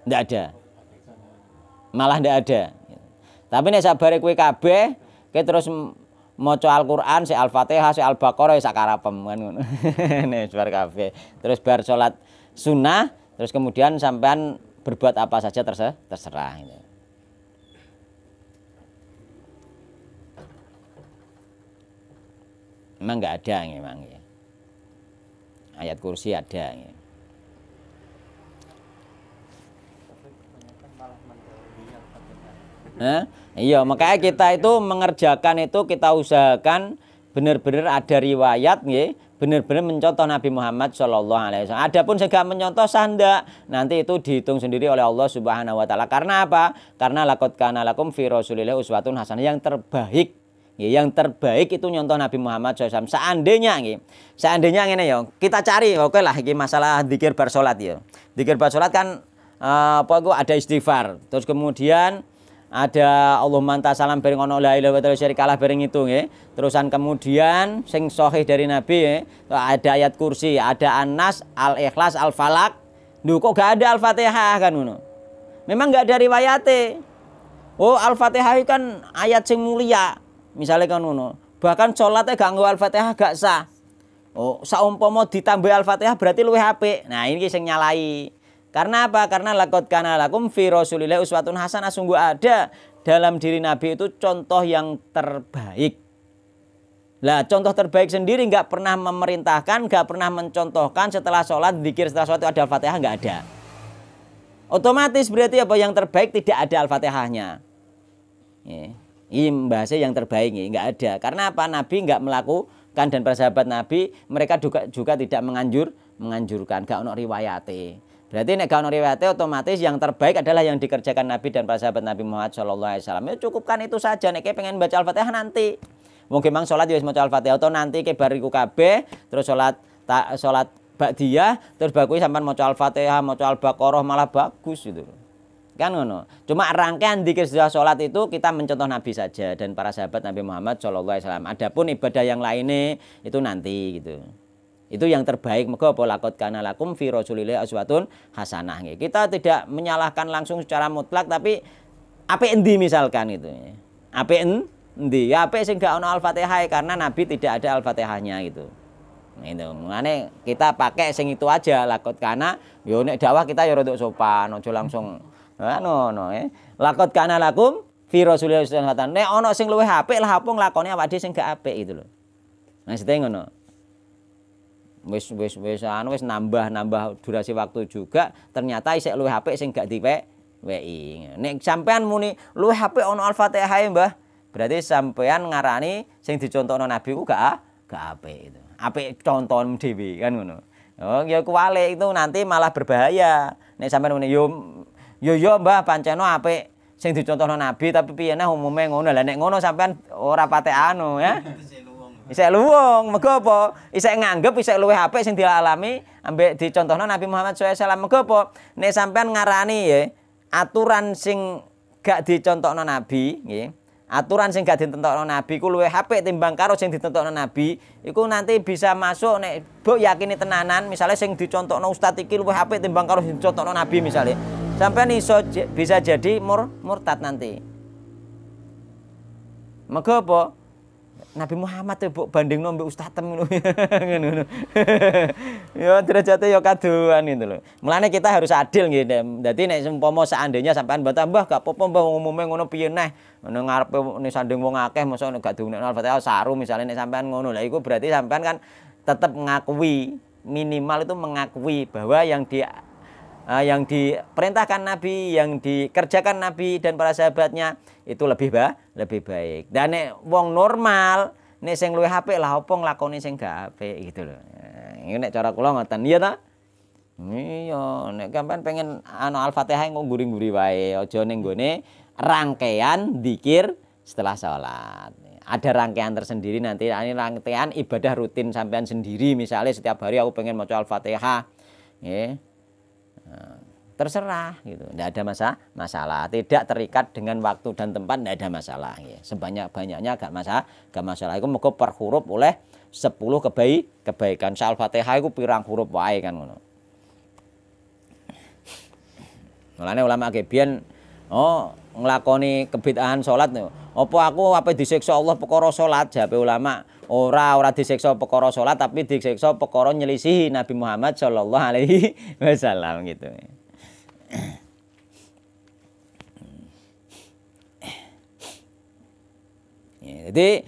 Tidak ada. Malah tidak ada. Tapi nih sabar kowe kb kita terus mau Al-Qur'an, si Al-Fatihah, si Al-Baqarah si ya sakarapem kan <laughs> nih sabar kb Terus bar sholat sunnah, terus kemudian sampean berbuat apa saja terserah. terserah gitu. Memang nggak ada memang ya. Ayat kursi ada ya. Nah, iya makanya kita itu mengerjakan itu kita usahakan benar-benar ada riwayat nggih, benar-benar mencontoh Nabi Muhammad Shallallahu alaihi wasallam. Adapun segala mencontoh sanda, nanti itu dihitung sendiri oleh Allah Subhanahu wa taala. Karena apa? Karena lakukan kana lakum fi Rasulillah uswatun hasanah yang terbaik Ya, yang terbaik itu nyontoh Nabi Muhammad SAW. Seandainya, ya, seandainya ini ya, kita cari, oke okay lah, ini masalah dikir bersolat ya. Dikir bar kan uh, apa ada istighfar, terus kemudian ada Allah manta salam bering ono la ilaha illallah kalah bering itu ya. Terusan kemudian sing sohih dari Nabi ya, ada ayat kursi, ada Anas, Al Ikhlas, Al Falak. Duh kok gak ada Al-Fatihah kan Uno? Memang gak ada riwayatnya. E. Oh Al-Fatihah kan ayat sing mulia. Misalnya kan ngono. Bahkan sholatnya gak Al-Fatihah gak sah. Oh, saumpama ditambah Al-Fatihah berarti lu hp. Nah, ini yang nyalai. Karena apa? Karena lakot kana lakum fi Rasulillah uswatun hasanah sungguh ada dalam diri Nabi itu contoh yang terbaik. Lah, contoh terbaik sendiri nggak pernah memerintahkan, nggak pernah mencontohkan setelah sholat, dikir setelah sholat itu ada Al-Fatihah nggak ada. Otomatis berarti apa yang terbaik tidak ada Al-Fatihahnya. Iya. Ini bahasa yang terbaik ini nggak ada. Karena apa? Nabi nggak melakukan dan para sahabat Nabi mereka juga juga tidak menganjur menganjurkan. Gak ono riwayate. Berarti nek gak ono riwayate otomatis yang terbaik adalah yang dikerjakan Nabi dan para sahabat Nabi Muhammad Shallallahu Alaihi Wasallam. Ya cukupkan itu saja. Nek pengen baca al-fatihah nanti. Mungkin memang sholat mau ya maca al-fatihah atau nanti ke bariku kb terus sholat tak sholat bakdiyah terus bakui sampai mau al-fatihah mau al-baqarah malah bagus gitu kan ngono cuma rangkaian dikir sudah sholat itu kita mencontoh Nabi saja dan para sahabat Nabi Muhammad Shallallahu Alaihi Wasallam adapun ibadah yang lainnya itu nanti gitu itu yang terbaik Moga pola lakot kana lakum fi rasulillahi aswatun hasanah kita tidak menyalahkan langsung secara mutlak tapi apik endi misalkan gitu apik endi ya apik sing gak ono al-fatihah karena nabi tidak ada al-fatihahnya gitu nah, itu mulane kita pakai sing itu aja lakot kana yo nek dakwah kita ya rodok sopan aja langsung ano ah, no eh. Lakot kana lakum fi Rasulillah sallallahu alaihi wasallam. Nek ana sing luwih apik lah apa nglakoni awak dhewe sing gak apik gitu lho. Maksudnya ngono. Wis wis wis anu wis nambah-nambah durasi waktu juga ternyata isek luwih apik sing gak dipek wei. Nek sampean muni luwih apik ono Al-Fatihah e, Mbah, berarti sampean ngarani sing dicontohno Nabi ku gak gak apik itu. Apik conton dhewe kan ngono. Oh, ya kuwale itu nanti malah berbahaya. Nek sampean muni yo yo yo Mbah panceno apik sing dicontohno Nabi tapi piye neh umume ngono. Lah nek ngono sampean ora patek anu ya. Isek luwung, mergo apa? Isek nganggep isek lu apik sing dialami ambek dicontohno Nabi Muhammad SAW. Mergo apa? Nek sampean ngarani ya aturan sing gak dicontohno Nabi, nggih. Aturan sing gak ditentokno Nabi ku luwih apik timbang karo sing ditentokno Nabi. Iku nanti bisa masuk nek mbok yakini tenanan, misalnya sing dicontohno ustaz iki luwih apik timbang karo sing dicontohno Nabi misalnya. Sampai iso bisa jadi mur murtad nanti. Maka apa? Nabi Muhammad tuh Buk, banding nombi Ustaz <laughs> ngono. ngono. <laughs> Yo derajate ya kaduan gitu loh. Mulane kita harus adil gitu. Dadi nek seumpama seandainya sampean mbah tambah gak apa-apa mbah umume ngono piye neh. Ngono ngarepe nek sanding wong akeh mosok nek gak al saru misalnya nek sampean ngono. Lah iku berarti sampean kan tetap mengakui minimal itu mengakui bahwa yang dia Ah, yang diperintahkan Nabi, yang dikerjakan Nabi dan para sahabatnya itu lebih ba, lebih baik. Dan nek wong normal, nek sing luwe apik lah opo nglakoni sing gak hp gitu loh. Eh, ini nek cara kula ngoten. Iya ta? Iya, nek kapan pengen ana Al-Fatihah engko guri-guri wae, aja ning gone rangkaian dikir setelah sholat ada rangkaian tersendiri nanti ini rangkaian ibadah rutin sampean sendiri misalnya setiap hari aku pengen mau al-fatihah ya terserah gitu tidak ada masalah masalah tidak terikat dengan waktu dan tempat tidak ada masalah ya. sebanyak banyaknya agak masalah agak masalah itu mereka per huruf oleh 10 kebaik kebaikan soal fatihah itu pirang huruf baik kan ngono Mulane ulama kebian oh kebitahan sholat nih opo aku apa disiksa Allah perkara sholat jape ulama ora ora disiksa perkara salat tapi disiksa perkara nyelisihi Nabi Muhammad Shallallahu alaihi wasallam gitu. Ya, jadi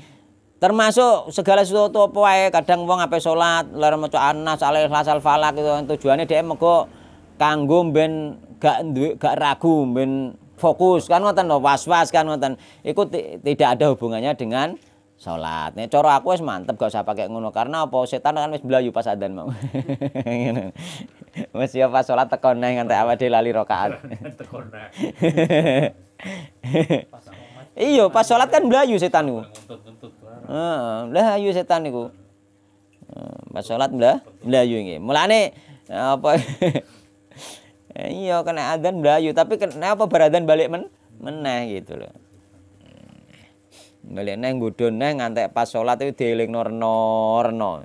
termasuk segala sesuatu apa ya kadang wong ape sholat lar maca anas alal al falak itu tujuannya dia mego kanggo ben gak duwe gak ragu ben fokus kan ngoten was-was kan ngoten iku tidak ada hubungannya dengan sholat nih coro aku es mantep gak usah pakai ngono karena apa setan kan wis belayu pas adan mau. mas <laughs> Wis ya pas sholat teko nang nganti apa lali rokaat <laughs> <laughs> iyo pas sholat kan belayu setan iku. belayu setan ku Pas sholat belah belayu ini Mulane apa iyo kena adan belayu tapi kenapa beradan balik men meneh gitu loh. Ngelek neng nggodho neng ngantek pas salat nor nor nor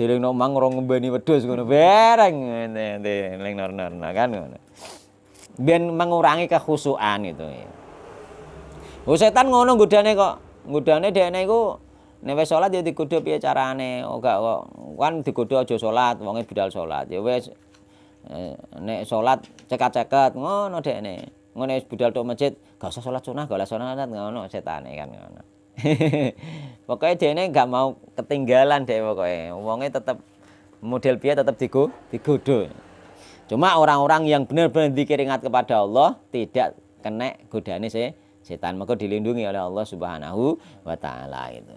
rena nor mang ora ngembeni wedhus ngono bereng ngene dielingno rena kan ngono. Ben mengurangi kekhusuan itu. Oh setan ngono godane kok. Godane deh iku Nek sholat salat ya digodho biar carane? Oh kok. Kan digodho aja salat, wonge budal salat. Ya wis eh, nek salat cekat-ceket ngono dekne ngono budal tok masjid gak usah sholat sunah gak usah sholat ngono setan kan ngono <laughs> pokoknya dia ini gak mau ketinggalan deh pokoknya uangnya tetap model dia tetap digo digodo cuma orang-orang yang benar-benar ingat kepada Allah tidak kena godaan sih setan maka dilindungi oleh Allah Subhanahu wa taala itu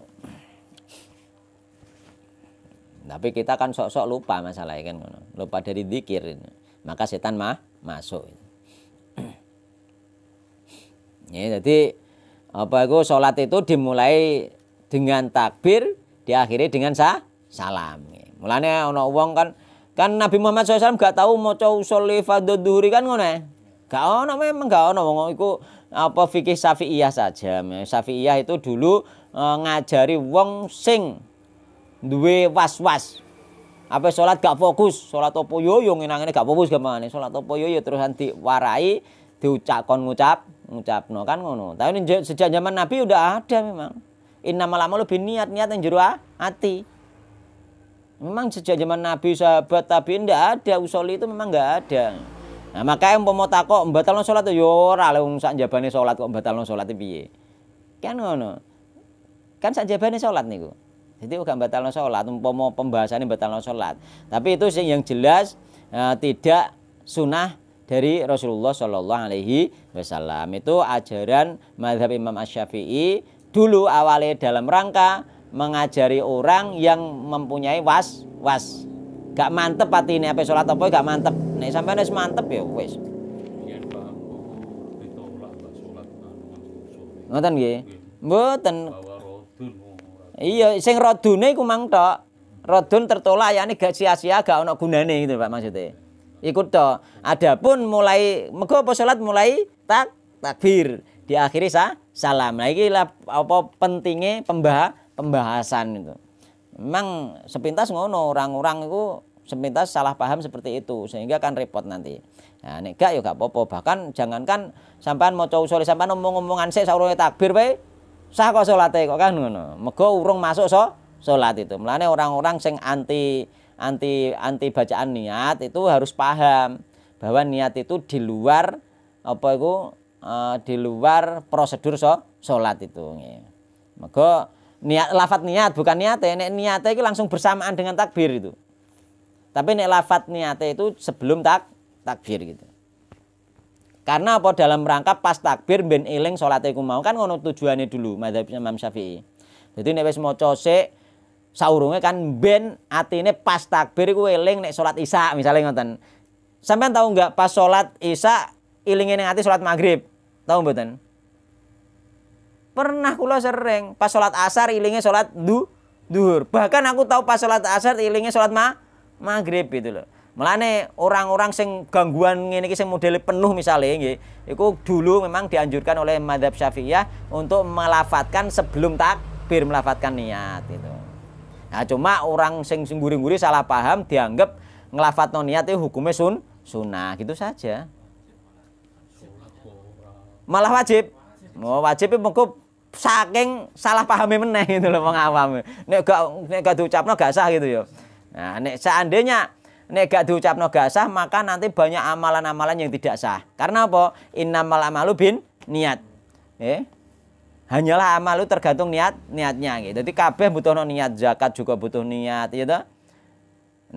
tapi kita kan sok-sok lupa masalahnya kan lupa dari zikir maka setan mah masuk Ya, jadi apa itu sholat itu dimulai dengan takbir, diakhiri dengan sah, salam. Ya. Mulanya ono wong kan kan Nabi Muhammad SAW gak tahu mau cowok sholli fardhu kan ngono ya? Gak ono memang gak ono wong iku apa fikih Syafi'iyah saja. Syafi'iyah itu dulu e, ngajari wong sing duwe was-was. Apa sholat gak fokus, sholat opo yo ngene gak fokus gimana? Sholat opo yo yo terusan diwarai diucap kon ngucap ngucapno kan ngono. Tapi sejak zaman Nabi udah ada memang. Innamal amalu niat niat yang juru hati. Memang sejak zaman Nabi sahabat tapi ndak ada usoli itu memang nggak ada. Nah, makanya umpama takok mbatalno salat yo ya ora le wong sak jabane salat kok sholat salat piye. Kan ngono. Kan sak sholat nih niku. Jadi gak mbatalno salat umpama pembahasannya mbatalno salat. Tapi itu sih yang jelas eh, tidak sunnah dari Rasulullah Shallallahu alaihi wasallam. Itu ajaran madhab Imam ash syafii dulu awalnya dalam rangka mengajari orang yang mempunyai was was gak mantep pati ini apa sholat apa gak mantep nih sampai nih mantep ya wes ngoten nggih mboten oh, iya sing rodune iku mang tok rodun tertolak ya ini gak sia-sia gak ono gunane gitu Pak maksudnya ikut to. Adapun mulai mego apa salat mulai tak takbir diakhiri sa salam. Nah iki apa pentingnya pembah pembahasan itu. Memang sepintas ngono orang-orang itu sepintas salah paham seperti itu sehingga kan repot nanti. Nah, nek gak ya gak apa-apa. Bahkan jangankan sampean maca usul sampean omong-omongan sik saurunge takbir wae sah kok salate kok kan ngono. Mego urung masuk so salat itu. Mulane orang-orang sing anti anti anti bacaan niat itu harus paham bahwa niat itu di luar apa itu e, di luar prosedur so, sholat itu maka niat lafat niat bukan niat ya niat niatnya itu langsung bersamaan dengan takbir itu tapi nek lafat niat itu sebelum tak takbir gitu karena apa dalam rangka pas takbir ben eling sholat itu mau kan ngono tujuannya dulu madzhabnya Imam Syafi'i. Jadi nek wis mau sik Saurungnya kan ben atine pas takbir iku eling nek salat Isya misalnya ngoten. Sampean tahu nggak pas salat Isya ilinge ning ati salat Maghrib? Tahu mboten? Pernah kula sering pas salat Asar ilinge salat du duhur. Bahkan aku tahu pas salat Asar ilinge salat ma Maghrib gitu loh. Melane orang-orang sing gangguan ngene iki sing modele penuh misalnya nggih, iku dulu memang dianjurkan oleh madhab Syafi'iyah untuk melafatkan sebelum takbir melafatkan niat itu. Nah, cuma orang sing sing guri-guri salah paham dianggap ngelafat niat itu e hukumnya sun sunnah gitu saja. Malah wajib. Mau oh, wajib itu e saking salah pahami meneh gitu loh mengawam. Nek gak nek gak diucapno gak sah gitu ya. Nah, nek seandainya nek gak diucapno gak sah, maka nanti banyak amalan-amalan yang tidak sah. Karena apa? Innamal amalu bin niat. Eh, hanyalah amal lu tergantung niat niatnya gitu. Jadi kabeh butuh no niat zakat juga butuh niat gitu.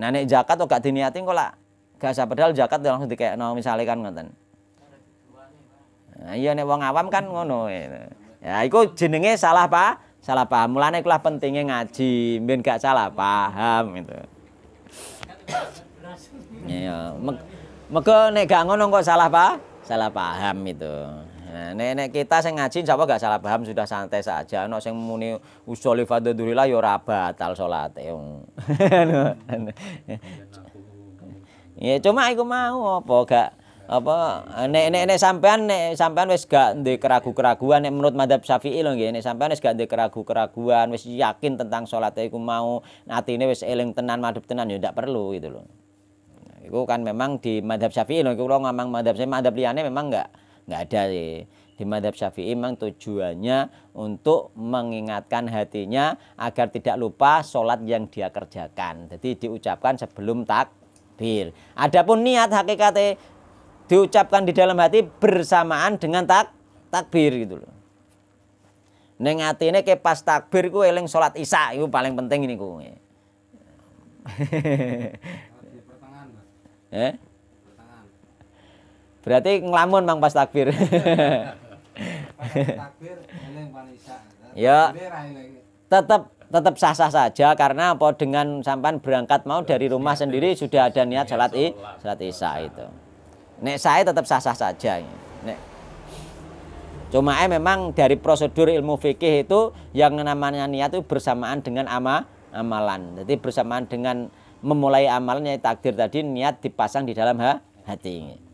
Nah nek zakat kok gak diniatin kok lah gak usah padahal zakat langsung dikek no misalnya kan ngoten. Nah, iya nek wong awam kan ngono gitu. Ya iku jenenge salah pak salah paham. Mulane ikulah pentingnya ngaji, ben gak salah paham gitu. Iya, mega nek gak ngono kok salah pak salah paham itu nenek eh, kita saya ngaji siapa gak salah paham sudah santai saja. Ono saya muni usuli fadlurillah ya ora batal salate. <laughs> Ya cuma aku mau apa gak apa nek nek nek sampean nek sampean wis gak ndek keragu-keraguan nek menurut madhab Syafi'i loh nggih nek sampean wis gak ndek keragu-keraguan wis yakin tentang salat iku mau atine wis eling tenan madhab tenan ya ndak perlu gitu loh. Iku kan memang di madhab Syafi'i loh. iku ngamang madzhab saya madhab liane memang enggak nggak ada ya. di madhab syafi'i memang tujuannya untuk mengingatkan hatinya agar tidak lupa sholat yang dia kerjakan jadi diucapkan sebelum takbir adapun niat hakikatnya diucapkan di dalam hati bersamaan dengan tak takbir gitu loh Neng ini ke pas takbir ku eling sholat isya itu paling penting ini ku. <laughs> eh? Berarti ngelamun Mang pas takbir. Ya. Tetap tetap sah-sah saja karena apa dengan sampan berangkat mau dari rumah iya, iya, sendiri iya. sudah ada niat salat i salat isya itu. Nek saya tetap sah-sah saja. Nek Cuma eh, memang dari prosedur ilmu fikih itu yang namanya niat itu bersamaan dengan ama amalan. Jadi bersamaan dengan memulai amalnya takdir tadi niat dipasang di dalam ha, hati.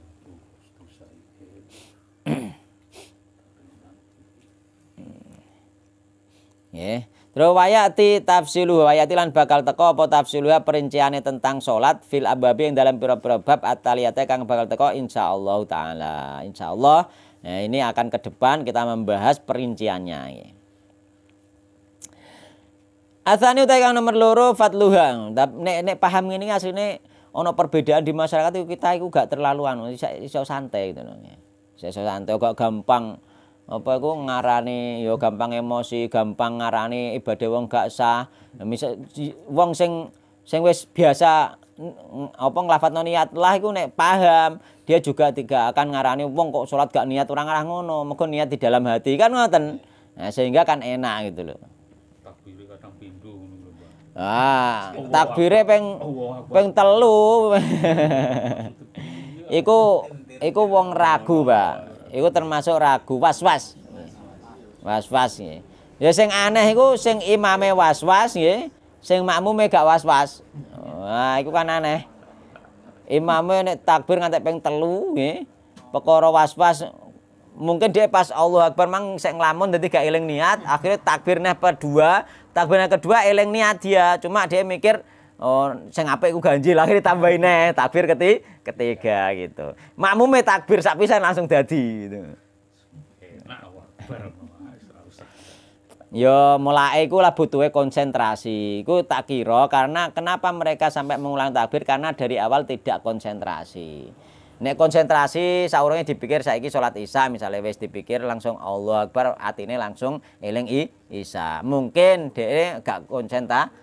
Yeah. Terus wayati tafsilu wayati lan bakal teko apa tafsiluha ya, perinciannya tentang sholat fil ababi yang dalam pira-pira bab ataliyate kang bakal teko insya insyaallah taala. Insyaallah nah ini akan ke depan kita membahas perinciannya Asalnya Asani utai kang nomor loro fatluha. Nek nek paham ngene asline ono perbedaan di masyarakat itu kita itu gak terlalu anu bisa santai gitu loh. Sesa santai kok gampang apa iku ngarani yo ya gampang emosi, gampang ngarani ibadah wong gak sah. Misal wong sing sing wis biasa mm, apa nglafatno niat lah iku nek paham dia juga tidak akan ngarani wong kok sholat gak niat orang arah ngono mergo niat di dalam hati kan ngoten nah, sehingga kan enak gitu loh takbire kadang pindho ngono lho ah oh, takbire peng oh, peng telu iya. iku iku wong ragu, Pak. Iku termasuk ragu, was-was. Was-was nggih. Ya sing aneh iku sing imame was-was nggih, sing makmume gak was-was. Wah, iku kan aneh. Imamnya nek takbir nganti ping telu nggih, perkara was-was mungkin dia pas Allah Akbar mang saya ngelamun jadi gak eling niat akhirnya takbirnya kedua takbirnya kedua eling niat dia cuma dia mikir oh sing apik ku ganjil akhirnya tambahin neh takbir keti ketiga gitu. Makmume takbir sak pisan langsung dadi gitu. Ya mulai iku lah butuhnya konsentrasi. Iku tak kira karena kenapa mereka sampai mengulang takbir karena dari awal tidak konsentrasi. Nek konsentrasi saurungnya dipikir saya saiki sholat isya misalnya wes dipikir langsung Allah Akbar ini langsung eling isya. Mungkin dia gak konsentrasi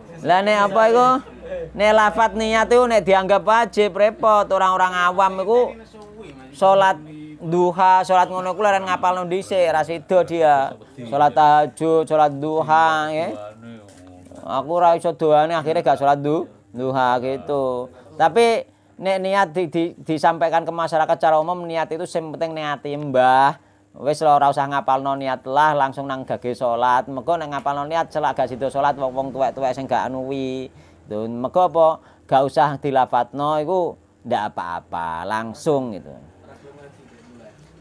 Lah nek apa iku? Nek lafat niat itu nek dianggap wajib repot orang-orang awam iku salat duha, salat ngono kuwi leren ngapalno dhisik, ra sida dia. Salat tahajud, salat duha ya. Aku ra iso doane akhirnya gak salat du, duha gitu. Tapi nek niat di, di, disampaikan ke masyarakat secara umum niat itu sing penting niati mbah wis ora usah ngapalno niat lah langsung nang gage salat mengko nek ngapalno niat celak gak sida salat wong-wong tuwek-tuwek sing gak anuwi mengko apa gak usah dilafatno iku ndak apa-apa langsung gitu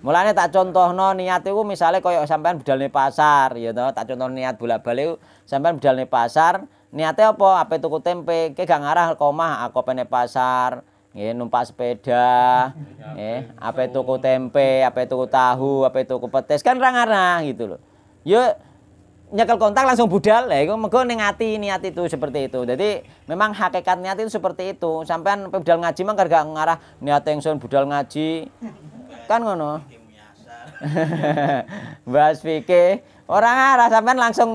Mulane tak contohno niat iku misale koyo sampean budalne pasar ya toh tak contoh niat bola-bali sampean budalne pasar niate apa ape tuku tempe ke gak ngarah komah aku pene pasar nggih numpak sepeda, apa itu tuku tempe, ape tuku tahu, ape tuku petis kan ra gitu loh. Yuk nyekel kontak langsung budal lah iku mergo ning ati niat itu seperti itu. Jadi memang hakikat niat itu seperti itu. Sampean budal ngaji mah gak ngarah niat ingsun budal ngaji. Kan ngono. <laughs> Bahas fikih, orang arah sampean langsung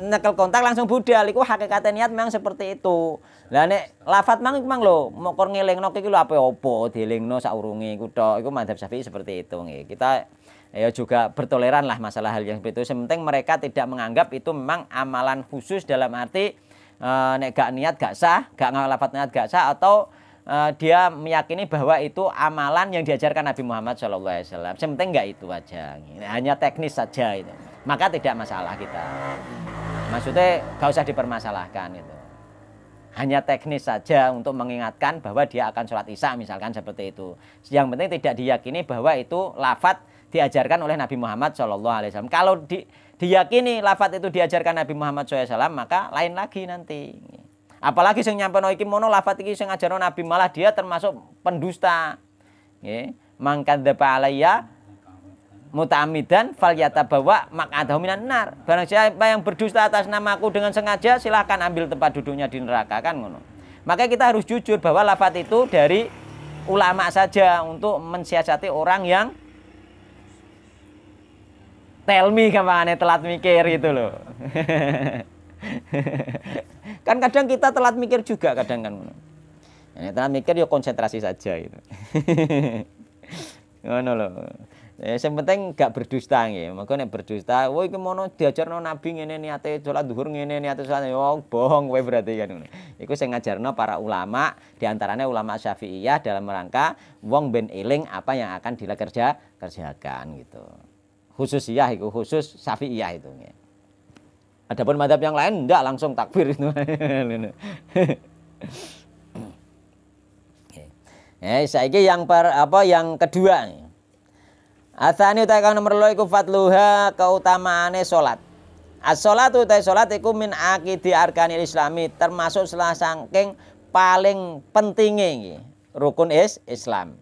nekel kontak langsung budal iku hakikat niat memang seperti itu. Lah nek lafat mang mang lho, mokor ngelingno iki lho apa opo ya, dielingno saurunge iku tok. Iku madzhab Syafi'i seperti itu nggih. Kita ya juga bertoleran lah masalah hal yang seperti itu. Sementing mereka tidak menganggap itu memang amalan khusus dalam arti e, nek gak niat gak sah, gak ngelafat niat gak sah atau Eh, dia meyakini bahwa itu amalan yang diajarkan Nabi Muhammad SAW. Yang penting nggak itu aja, hanya teknis saja itu. Maka tidak masalah kita. Maksudnya enggak usah dipermasalahkan itu. Hanya teknis saja untuk mengingatkan bahwa dia akan sholat isya misalkan seperti itu. Yang penting tidak diyakini bahwa itu lafat diajarkan oleh Nabi Muhammad SAW. Kalau di, diyakini lafat itu diajarkan Nabi Muhammad SAW maka lain lagi nanti. Apalagi sing nyampe iki mono lafat iki sing ajaran Nabi malah dia termasuk pendusta. mangkat depa alaiya mutamidan falyatabawa maq'adahu minan nar. Barang siapa yang berdusta atas namaku dengan sengaja silahkan ambil tempat duduknya di neraka kan ngono. Maka kita harus jujur bahwa lafat itu dari ulama saja untuk mensiasati orang yang tell me telat mikir gitu loh. <laughs> kan kadang kita telat mikir juga kadang kan ini telat mikir ya konsentrasi saja gitu <laughs> ngono loh Ya, yang penting gak berdusta nggih. Mengko nek berdusta, woi kemana? Diajar diajarno nabi ngene niate salat zuhur ini niate salat yo ya, bohong kowe berarti kan ngono. Iku sing ngajarno para ulama, diantaranya ulama Syafi'iyah dalam rangka wong ben eling apa yang akan kerja kerjakan gitu. Khusus Khususiyah iku khusus Syafi'iyah itu nggih. Adapun madhab yang lain enggak langsung takbir itu. eh, ya, ini yang per, apa yang kedua. Asani utai kang nomor loro ikut fatluha keutamaannya sholat. As-salat utai salat ikut min arkanil islami termasuk salah saking paling pentingnya ini rukun is Islam.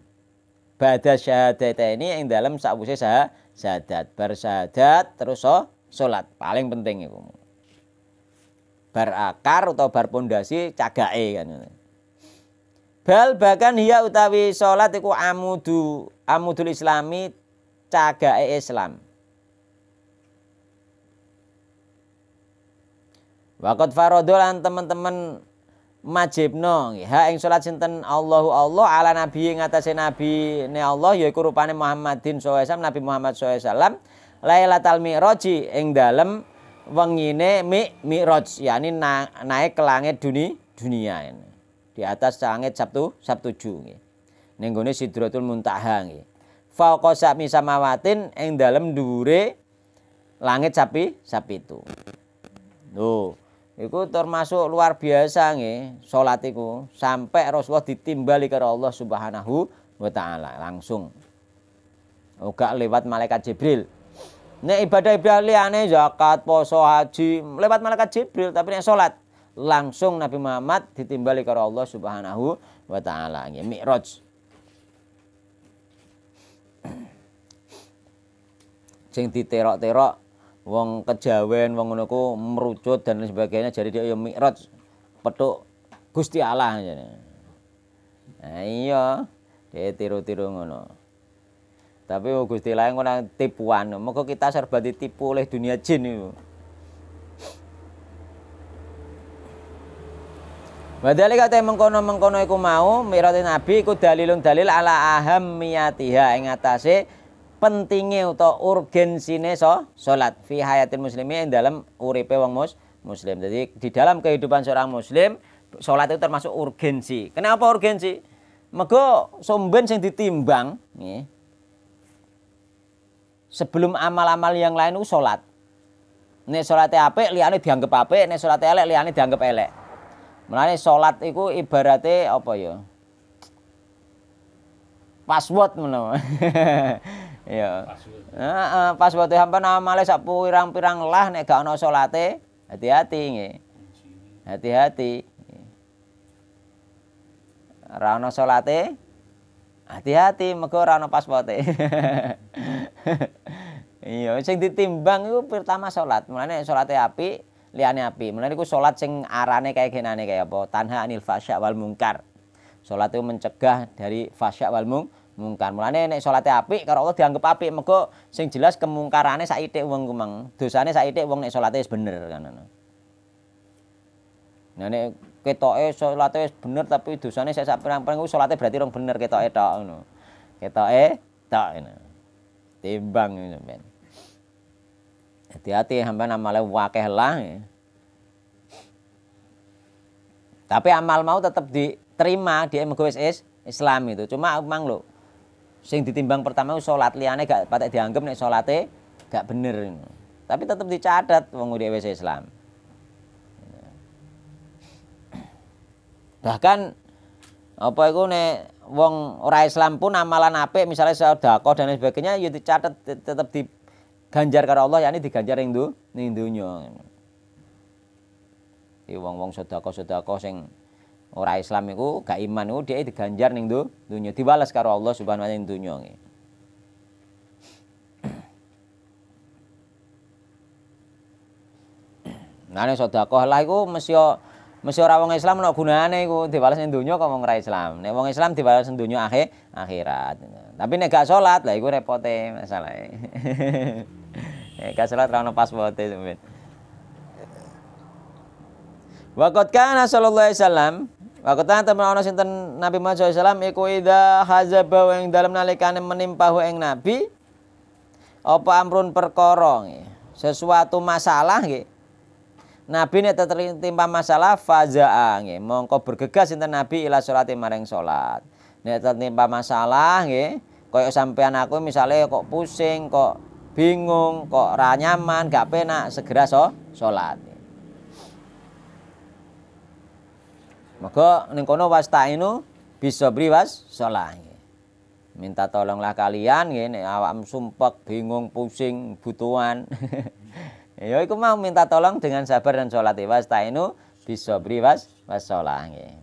Bada syahadat ini yang dalam sakwise syahadat bersahadat terus so, solat paling penting iku bar akar atau bar pondasi cagake kan. Bal bahkan hia utawi sholat iku amudu amudul islami cagae Islam. Waqat farodolan teman-teman nong, ha ing sholat sinten Allahu Allah ala nabi ing atase nabi ne Allah yaiku rupane Muhammadin saw, Nabi Muhammad saw, alaihi wasallam Lailatul Mi'raji ing dalem wengine mi mi'raj ya na, naik ke langit dunia dunia ini. Di atas langit Sabtu Sabtu nggih. Ning gone sidrotul Muntaha nggih. Fauqa sami yang dalam dalem langit sapi sapi itu. Tuh itu termasuk luar biasa nih. Solatiku sampai Rasulullah ditimbali ke Allah Subhanahu wa taala langsung. Oga lewat malaikat Jibril. Nek ibadah-ibadah liane zakat, poso, haji lewat malaikat Jibril tapi nek salat langsung Nabi Muhammad ditimbali karo Allah Subhanahu wa taala nggih Mi'raj. Sing diterok-terok wong kejawen wong ngono merucut dan sebagainya jadi dia ya Mi'raj petuk Gusti Allah Nah iya, dia tiru-tiru ngono. Tapi mau oh, Gusti lain nang tipuan. Moko kita serba ditipu oleh dunia jin itu. Wadali kata mengkono mengkono iku mau mirati nabi iku dalilun dalil ala aham miyatiha ing atase pentinge urgensi urgensine so salat fi hayatin muslimi ing dalam uripe wong mus muslim. Jadi di dalam kehidupan seorang muslim salat itu termasuk urgensi. Kenapa urgensi? Mego somben sing ditimbang nggih sebelum amal-amal yang lain itu sholat. Ini sholat apa, liane dianggap apa, nih sholat elek liane dianggap elek. Mulane sholat itu ibaratnya apa ya? Password menawa. <laughs> ya. Password. Heeh, password hampa malah sapu pirang-pirang lah nih gak ono salate, hati-hati nih, Hati-hati. Rano ana hati-hati mereka rano ana <laughs> iya sing ditimbang itu pertama sholat. mulane sholatnya api liane api. mulane aku sholat sing arane kaya nih kayak apa tanha anil fasya wal mungkar sholat itu mencegah dari fasya wal mung mungkar mulane nih sholatnya api. Karena Allah dianggap api, mergo sing jelas kemungkarane saite uang gumang mang dosane uang nih nek salate wis bener kan Nah nek ketoke salate wis bener tapi dosane saya pirang-pirang kuwi salate berarti orang bener ketoke tak. ngono. Ketoke tak. ngono timbang sampean. Gitu, Hati-hati sampean amale wakeh lah. Ya. Tapi amal mau tetap diterima di MGS Islam itu. Cuma emang lo sing ditimbang pertama salat liyane gak patek dianggap nek salate gak bener. Gitu. Tapi tetap dicatat wong di MGS Islam. Bahkan apa itu nih wong ora Islam pun amalan apik misalnya sedekah dan lain sebagainya ya dicatet tetap diganjar karo Allah yakni diganjar ning ning donya. Iki ya wong-wong sedekah-sedekah sing ora Islam iku gak iman iku dhek diganjar ning donya dibalas karo Allah Subhanahu wa taala ning donya. Nah, sedekah lah Mesti orang wong Islam nak gunane iku dibales ning donya kok wong ora Islam. Nek wong Islam dibalas ning akhir akhirat. Tapi nek gak salat lah iku repote masalahe. <laughs> nek gak salat ora ono pasporte sampean. Waqat kana sallallahu alaihi wasallam Waqat kana temen ana sinten Nabi Muhammad sallallahu alaihi wasallam iku idza hazaba ing dalem nalikane menimpa ing nabi apa amrun perkara sesuatu masalah nggih Nabi nek tertimpa masalah fazaa nggih, mongko bergegas sinten Nabi ila salate maring salat. Nek tertimpa masalah nggih, koyo sampean aku misalnya kok pusing, kok bingung, kok ra nyaman, gak penak, segera so salat. Maka ning kono wastainu bisa beri was salat. Minta tolonglah kalian nggih nek sumpek, bingung, pusing, butuhan. <laughs> Ya iku mau minta tolong dengan sabar dan sholat was ya, tainu bisa beri was was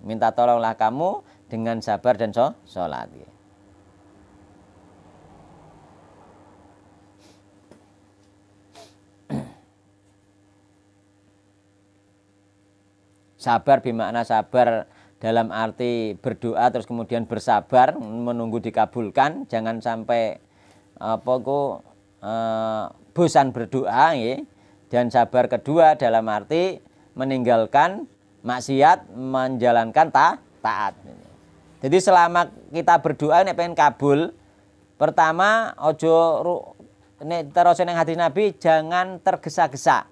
Minta tolonglah kamu dengan sabar dan sholat. <clears throat> Sabar bimakna sabar dalam arti berdoa terus kemudian bersabar menunggu dikabulkan jangan sampai apa kok uh, eh, bosan berdoa ya dan sabar kedua dalam arti meninggalkan maksiat, menjalankan ta taat. Jadi selama kita berdoa nek pengen kabul, pertama ojo nek terus yang hadis Nabi jangan tergesa-gesa.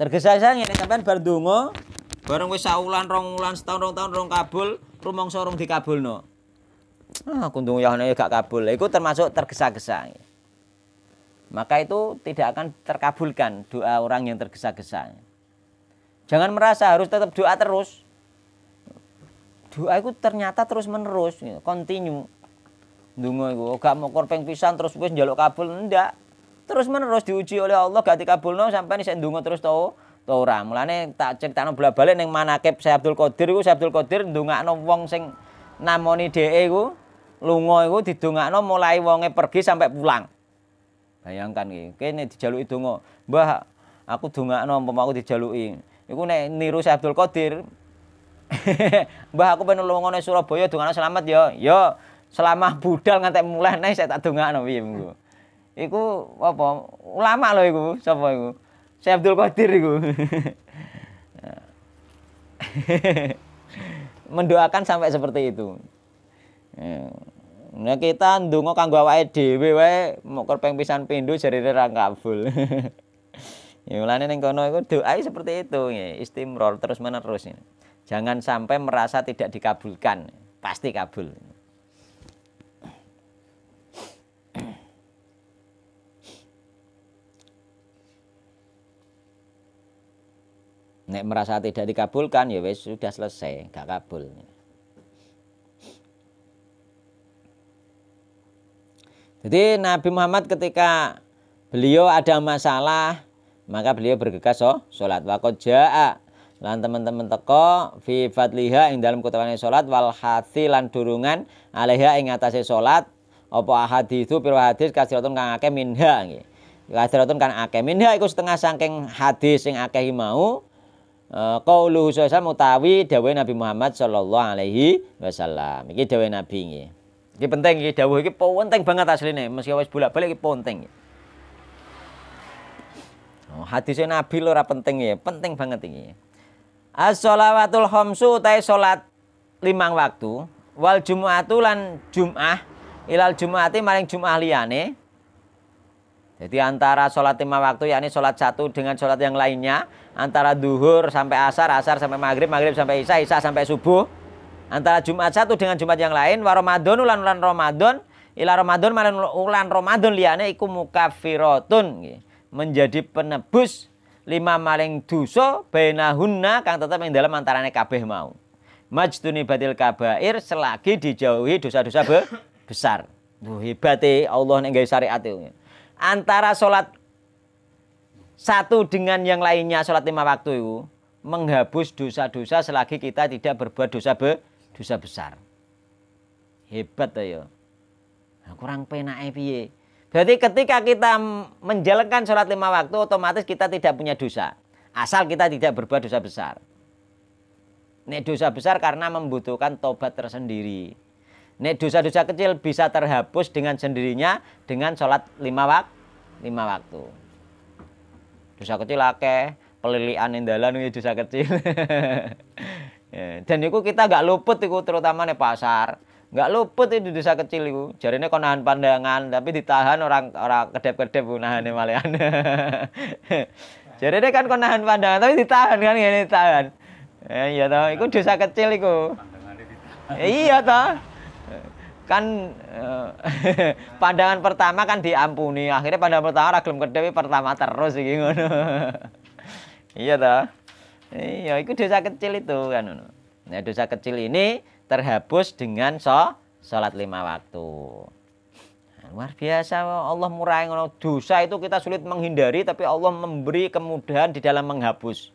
Tergesa-gesa ini sampean berdungo donga, bareng wis saulan rong wulan setahun rong tahun rong kabul, rumangsa rong dikabulno. Ah, kundung ndonga ya gak kabul. Iku termasuk tergesa-gesa maka itu tidak akan terkabulkan doa orang yang tergesa-gesa. Jangan merasa harus tetap doa terus. Doa itu ternyata terus menerus, gitu. continue. Dungo itu, oh, gak mau korpeng pisan terus wis njaluk kabul enggak. Terus menerus diuji oleh Allah gak dikabulno sampai nih ndonga terus tau tau ora. Mulane tak critakno bola-balik ning manakib Syekh Abdul Qadir iku Syekh Abdul Qadir no wong sing namoni dhewe iku lunga iku no mulai wonge pergi sampai pulang. Bayangkan iki, kene dijaluki donga. Mbah, aku dongakno umpama aku dijaluki. Iku nek niru Syekh Abdul Qadir. <laughs> Mbah aku pengen lunga Surabaya dongakno selamat ya. Ya selama budal ngantek mulai nek saya tak dongakno piye mengko. Iku apa? Ulama lho iku, sapa iku? Syekh Abdul Qadir iku. <laughs> Mendoakan sampai seperti itu. Ya. Nah kita ndonga kanggo awake dhewe wae mau ping pisan pindho jarine ra kabul. <laughs> ya mulane ning kono iku doa seperti itu ya, terus menerus. Ya. Jangan sampai merasa tidak dikabulkan, pasti kabul. Nek merasa tidak dikabulkan ya wes sudah selesai, gak kabul. Jadi Nabi Muhammad ketika beliau ada masalah, maka beliau bergegas oh, solat Wakot ja'a. Lan teman-teman teko fi fadliha ing dalam kutukannya solat wal hati lan durungan alaiha ing atase salat opo ahaditsu piro hadis kasiratun kang akeh minha nggih. Kasiratun kang akeh minha iku setengah saking hadis sing akeh mau e, qauluhu sallallahu utawi dawuh Nabi Muhammad sallallahu alaihi wasallam. Iki dawuh Nabi nggih. Ini penting iki dawuh ini penting banget aslinya. meski awas bolak-balik ini penting. Oh, hadisnya Nabi lho penting ya, penting banget ini. as salawatul khomsu utai sholat limang waktu, wal jumu'atu lan jum'ah ilal jum'ati maling jum'ah liyane. Jadi antara sholat lima waktu yakni sholat satu dengan sholat yang lainnya antara duhur sampai asar, asar sampai maghrib, maghrib sampai isya, isya sampai subuh antara Jumat satu dengan Jumat yang lain wa Ramadan ulan ulan Ramadan ila Ramadan malan ulan Ramadan liane iku mukafiratun menjadi penebus lima maling dosa bainahunna kang tetep yang dalam antarane kabeh mau majtuni batil kabair selagi dijauhi dosa-dosa be besar Duh, hebat Allah nek gawe syariat itu. Antara salat satu dengan yang lainnya salat lima waktu itu menghapus dosa-dosa selagi kita tidak berbuat dosa be dosa besar. Hebat ayo. Ya. Nah, kurang pena piye? Berarti ketika kita menjalankan sholat lima waktu, otomatis kita tidak punya dosa. Asal kita tidak berbuat dosa besar. Ini dosa besar karena membutuhkan tobat tersendiri. Ini dosa-dosa kecil bisa terhapus dengan sendirinya dengan sholat lima, wak lima waktu. Dosa kecil akeh, pelilian indalan dosa kecil. <laughs> Ya, dan itu kita nggak luput itu terutama nih pasar. Nggak luput itu di desa kecil itu. jadi ini nahan pandangan tapi ditahan orang orang kedep-kedep nahan malahan. ini <laughs> kan kau nahan pandangan tapi ditahan kan ini ditahan. Ya, iya toh, itu desa kecil itu. Ya, iya toh. Kan eh, <laughs> pandangan pertama kan diampuni. Akhirnya pandangan pertama ragam kedep pertama terus <laughs> iya toh. Iya, itu dosa kecil itu kan. Nah, dosa kecil ini terhapus dengan so, salat lima waktu. Nah, luar biasa Allah murah ngono. Dosa itu kita sulit menghindari tapi Allah memberi kemudahan di dalam menghapus.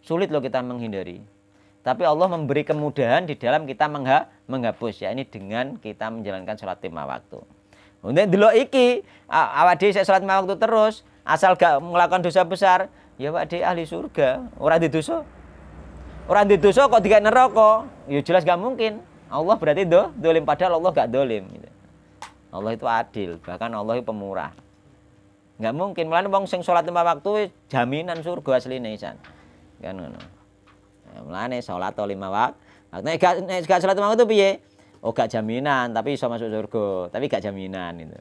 Sulit loh kita menghindari. Tapi Allah memberi kemudahan di dalam kita mengha menghapus ya ini dengan kita menjalankan sholat lima waktu. Untuk dulu iki awak saya sholat lima waktu terus asal gak melakukan dosa besar ya Pak Dek ahli surga, orang di dosa. Orang di dosa kok tidak neraka? Ya jelas gak mungkin. Allah berarti do, dolim padahal Allah gak dolim. Gitu. Allah itu adil, bahkan Allah itu pemurah. Gak mungkin, malah wong sing sholat lima waktu jaminan surga asline isan. Kan ngono. Ya, mulane sholat lima waktu. Nek gak nek gak sholat lima waktu piye? Oh gak jaminan, tapi iso masuk surga, tapi gak jaminan itu.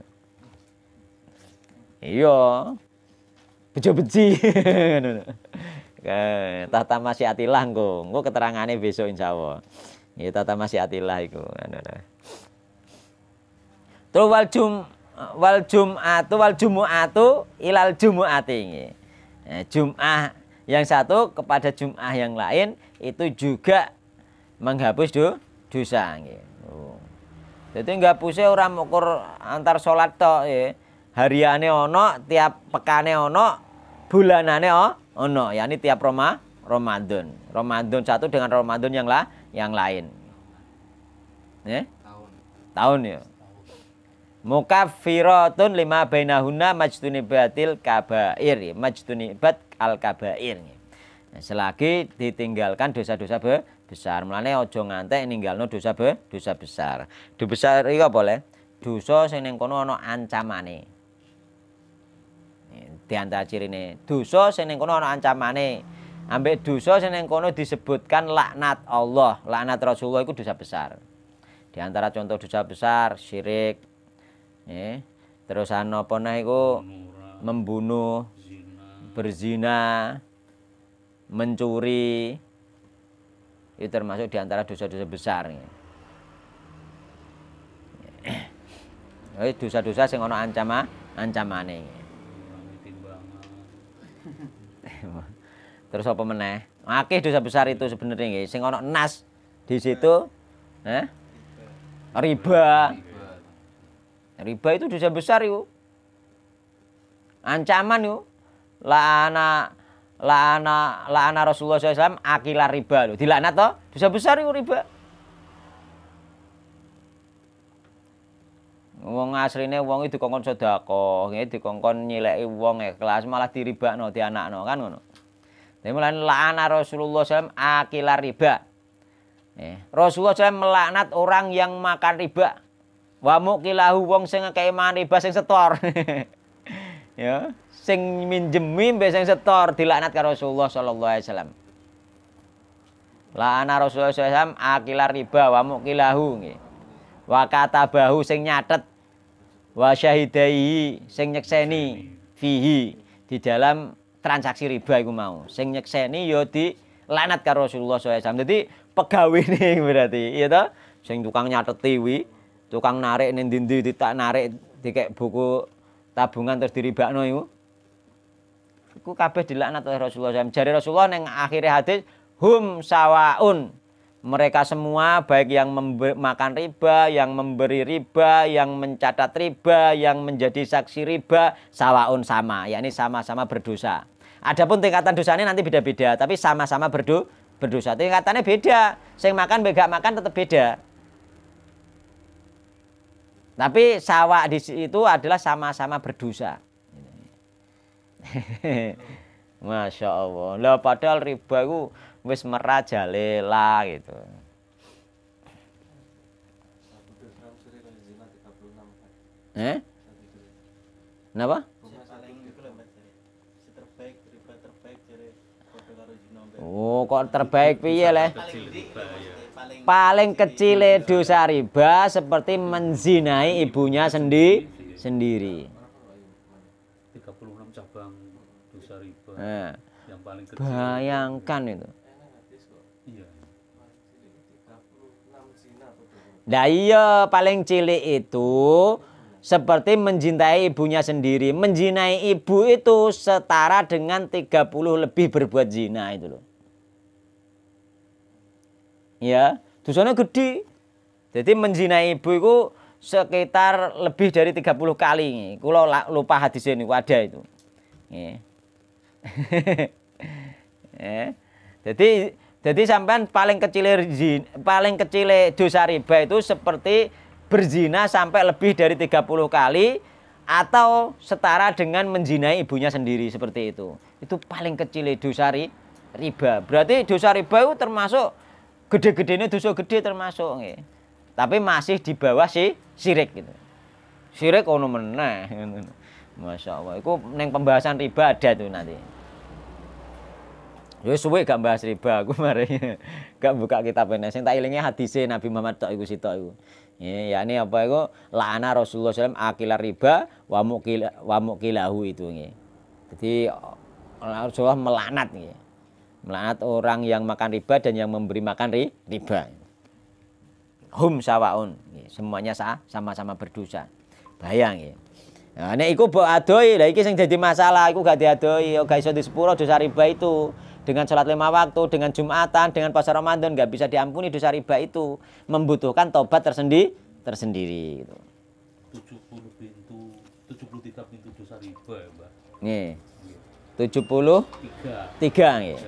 Iya, bejo beji <laughs> eh, tata masih atilah engko engko keterangane besok insyaallah ya tata masih atilah iku terus wal jum wal jum'atu wal jumu'atu ilal jumu'ati eh, jum'ah yang satu kepada jum'ah yang lain itu juga menghapus do, dosa nggih jadi oh. nggak pusing orang ukur antar sholat toh, ya hariannya ono tiap pekane ono bulanannya oh ono ya ini tiap Roma Ramadan Ramadan satu dengan Ramadan yang lah yang lain ya eh? tahun tahun ya Mukafiratun lima bainahuna batil kabair ya. bat al kabair ya. nah, selagi ditinggalkan dosa-dosa be besar mulane ojo ngantek ninggalno dosa be dosa besar dosa besar iya boleh dosa sing ning kono ana ancamane ciri cirine dosa sing ning kono ana ancamane ambek dosa sing ning kono disebutkan laknat Allah laknat Rasulullah itu dosa besar Di antara contoh dosa besar syirik ya terus ana apa iku membunuh berzina mencuri itu termasuk antara dosa-dosa besar ya. Eh, dosa-dosa sing ana ancama ancamane. Ya. <laughs> Terus apa meneh? Akeh dosa besar itu sebenarnya nggih. Sing ana nas di situ, eh? Riba. Riba itu dosa besar yuk. Ancaman yuk. La'ana la'ana la'ana Rasulullah SAW akila riba lho. Dilaknat toh? Dosa besar yuk riba. Wong asline wong kongkon dikongkon sedekah, ngene dikongkon nyileki wong ya, kelas malah diribakno no kan ngono. Dadi mulane lana Rasulullah SAW akila riba. Eh, Rasulullah SAW melaknat orang yang makan riba. Wa muqilahu wong sing ngekeki riba sing setor. <laughs> ya, sing minjemi mbek sing setor dilaknat karo Rasulullah sallallahu alaihi wasallam. La'ana Rasulullah SAW akila riba wa muqilahu nggih. Wa bahu sing nyatet wa syahidaihi sing nyekseni fihi di dalam transaksi riba iku mau sing nyekseni ya di lanat karo Rasulullah SAW jadi pegawai <laughs> nih berarti ya toh sing tukang nyatet tiwi tukang narik ning dindi ditak narik dikek buku tabungan terus diribakno iku iku kabeh dilaknat oleh Rasulullah SAW jari Rasulullah neng akhirnya hadis hum sawaun mereka semua baik yang makan riba, yang memberi riba, yang mencatat riba, yang menjadi saksi riba, sawaun sama, yakni sama-sama berdosa. Adapun tingkatan dosanya nanti beda-beda, tapi sama-sama berdo berdosa. Tingkatannya beda. Sing makan begak makan tetap beda. Tapi sawa di situ adalah sama-sama berdosa. <laughs> Masya Allah. Lah padahal riba itu wis merajalela gitu. Eh? Kenapa? Oh, kok terbaik piye le? Paling kecil e dosa riba seperti menzinai ibunya sendi sendiri. 36 cabang dosa riba. Eh, yang paling kecil. Bayangkan itu. Daya paling cilik itu seperti mencintai ibunya sendiri. Mencintai ibu itu setara dengan 30 lebih berbuat zina itu loh. Ya, dosanya gede. Jadi mencintai ibu itu sekitar lebih dari 30 kali. Kalau lupa hadis ini ada itu. Ya. <laughs> Jadi jadi sampean paling kecil paling kecil dosa riba itu seperti berzina sampai lebih dari 30 kali atau setara dengan menzinai ibunya sendiri seperti itu. Itu paling kecil dosa riba. Berarti dosa riba itu termasuk gede-gedenya dosa gede termasuk nge. Tapi masih di bawah si sirik gitu. Sirik ono meneh. Masya Allah. Itu neng pembahasan riba ada tuh nanti. Ya suwe gak bahas riba aku <laughs> mari. gak buka kitab ini. Sing tak elinge hadise Nabi Muhammad tok iku sitok iku. Ya, ini apa iku lana Rasulullah SAW akila riba wa mukil wa mukilahu itu nggih. Jadi Rasulullah melanat nggih. melanat orang yang makan riba dan yang memberi makan ri, riba. Hum sawaun, nge. semuanya sama-sama berdosa. Bayang nggih. Nah, ini aku mbok adoi, lha iki sing dadi masalah, aku gak guys, gak di disepuro dosa riba itu dengan sholat lima waktu, dengan Jumatan, dengan puasa Ramadan nggak bisa diampuni dosa riba itu membutuhkan tobat tersendi tersendiri gitu. 70 pintu 73 pintu dosa riba ya, Mbak. nih 73 3 nggih.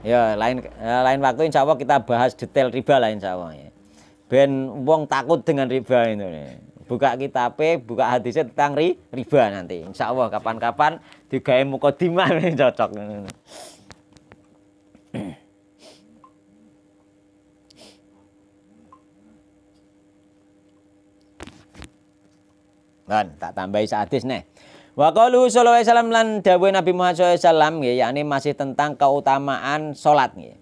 Ya, lain ya, lain waktu insya Allah kita bahas detail riba lain insya Allah ya. Ben wong takut dengan riba ini. Ya. Buka kitab, buka hadisnya tentang riba nanti. Insya Allah kapan-kapan digawe mukadimah <laughs> cocok. Lan tak tambahi sadis nih. Wa qalu sallallahu alaihi wasallam lan dawuh Nabi Muhammad sallallahu alaihi wasallam nggih yakni masih tentang keutamaan salat nggih.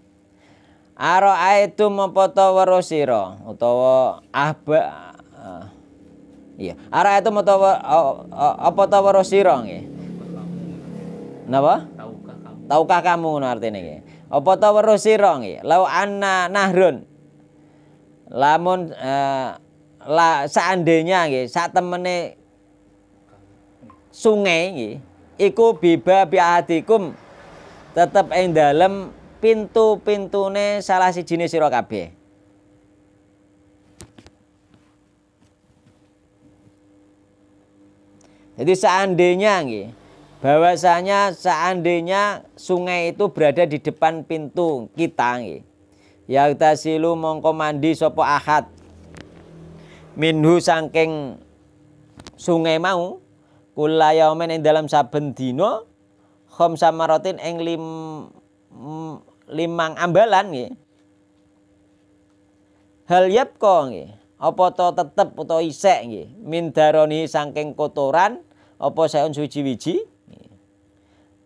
Ara'aitum eh, iya. apa ta warosira utawa ahba Iya iya. Ara'aitum utawa apa ta warosira nggih. Napa? Tahukah kamu? Tahukah kamu no artine Apa ta weruh sira iki? Lau anna nahrun. Lamun eh, la, seandainya nggih sak temene sungai nggih iku biba biatikum tetep ing dalem pintu-pintune salah jenis sira kabeh. Jadi seandainya nggih bahwasanya seandainya sungai itu berada di depan pintu kita ya silu mongko mandi sopo ahad minhu sangking sungai mau kulayomen yang ing dalam saben dino sama rotin yang lim, limang ambalan ya hal yap yapko ya apa to tetep atau isek ya min daroni saking kotoran apa seon suci-wiji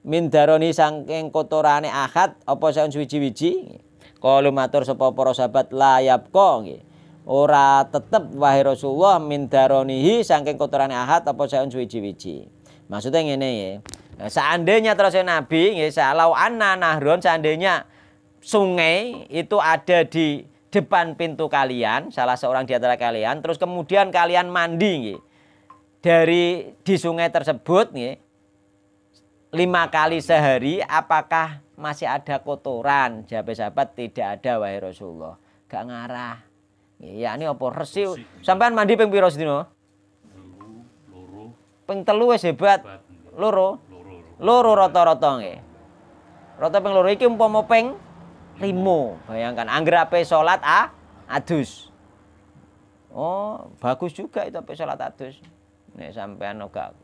min daroni sangking kotorane ahad apa saya suwiji-wiji Kalau matur sapa para sahabat layap kong ora tetep wahai Rasulullah min daronihi sangking kotorane ahad apa saya suwiji-wiji maksudnya ini nah, ya seandainya terus Nabi ya salau anna nahron seandainya sungai itu ada di depan pintu kalian salah seorang di antara kalian terus kemudian kalian mandi dari di sungai tersebut lima kali sehari apakah masih ada kotoran? Jawab sahabat tidak ada wahai Rasulullah. Gak ngarah. iya, iya ini apa resi? Sampean mandi ping pira sedino Loro. Ping telu wis hebat. Loro. Loro rata-rata nggih. Rata ping loro iki umpama ping limo. Bayangkan anggrape ape salat a adus. Oh, bagus juga itu ape salat adus. nih sampean gak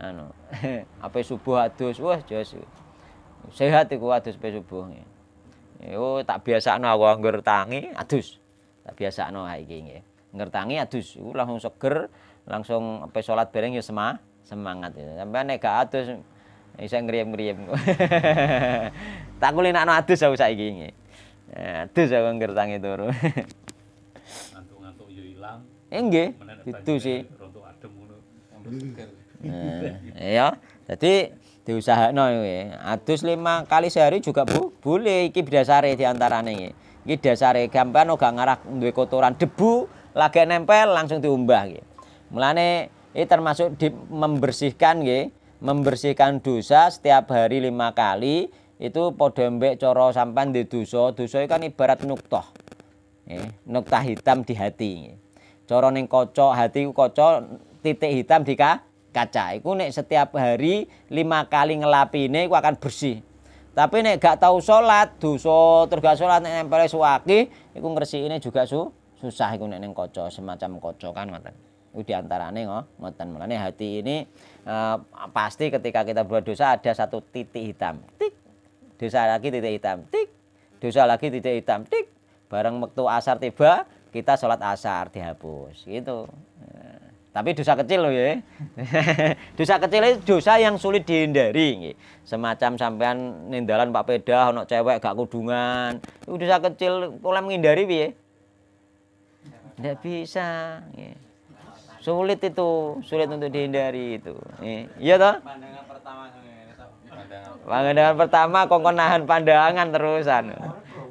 anu <laughs> apa subuh adus wah jos sehat iku adus pe subuh yo ya, oh, tak biasa biasakno aku anggur tangi adus tak biasakno ha iki nggih ngertangi adus iku langsung seger langsung apa salat bareng ya semah semangat ya sampean nek gak adus iso ngriem-ngriem. <laughs> tak kulinakno adus aku saiki nggih ya, adus aku anggur tangi turu ngantuk-ngantuk yo ya ilang eh, nggih itu sih rontok adem ngono ya jadi diusahakno oh, ya adus lima kali sehari juga bu, boleh iki dasare diantarane iki iya. iki dasare gampang oh, gak ngarah duwe kotoran debu lagi nempel langsung diumbah gitu. Mulane ini termasuk di, membersihkan gitu, membersihkan dosa setiap hari lima kali itu podombek coro sampan di dosa dosa itu kan ibarat nuktoh eh, nuktah hitam di hati coro neng kocok hati kocok titik hitam di ka, kaca iku nek setiap hari lima kali ini, aku akan bersih tapi nek gak tahu sholat dosa terus gak sholat nek nempel suwaki iku ini juga su susah iku nek ning kaca semacam kaca kan ngoten itu diantaranya ngoh ngoten mulane hati ini uh, pasti ketika kita berbuat dosa ada satu titik hitam tik dosa lagi titik hitam tik dosa lagi titik hitam tik bareng waktu asar tiba kita sholat asar dihapus gitu nah. Tapi dosa kecil loh ya. <laughs> dosa kecil itu dosa yang sulit dihindari. Semacam sampean nindalan Pak Peda, anak cewek gak kudungan. Itu dosa kecil, kalau menghindari ya, Tidak bisa. Sulit itu, sulit untuk dihindari itu. Iya toh? Pandangan pertama. Pandangan pertama kongkon nahan pandangan terusan.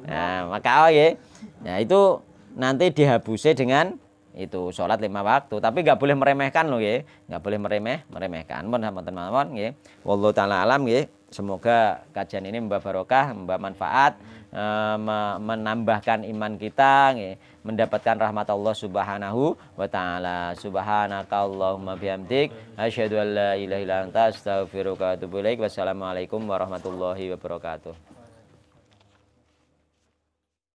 Nah, maka ya. Nah, itu nanti dihabusi dengan itu sholat lima waktu tapi nggak boleh meremehkan loh ya nggak boleh meremeh meremehkan pun sama teman-teman ya wallahu taala alam ya semoga kajian ini membawa barokah membawa manfaat eh, menambahkan iman kita ya mendapatkan rahmat Allah Subhanahu wa taala subhanakallahumma bihamdik asyhadu an la ilaha illa anta astaghfiruka wa atubu ilaik wassalamualaikum warahmatullahi wabarakatuh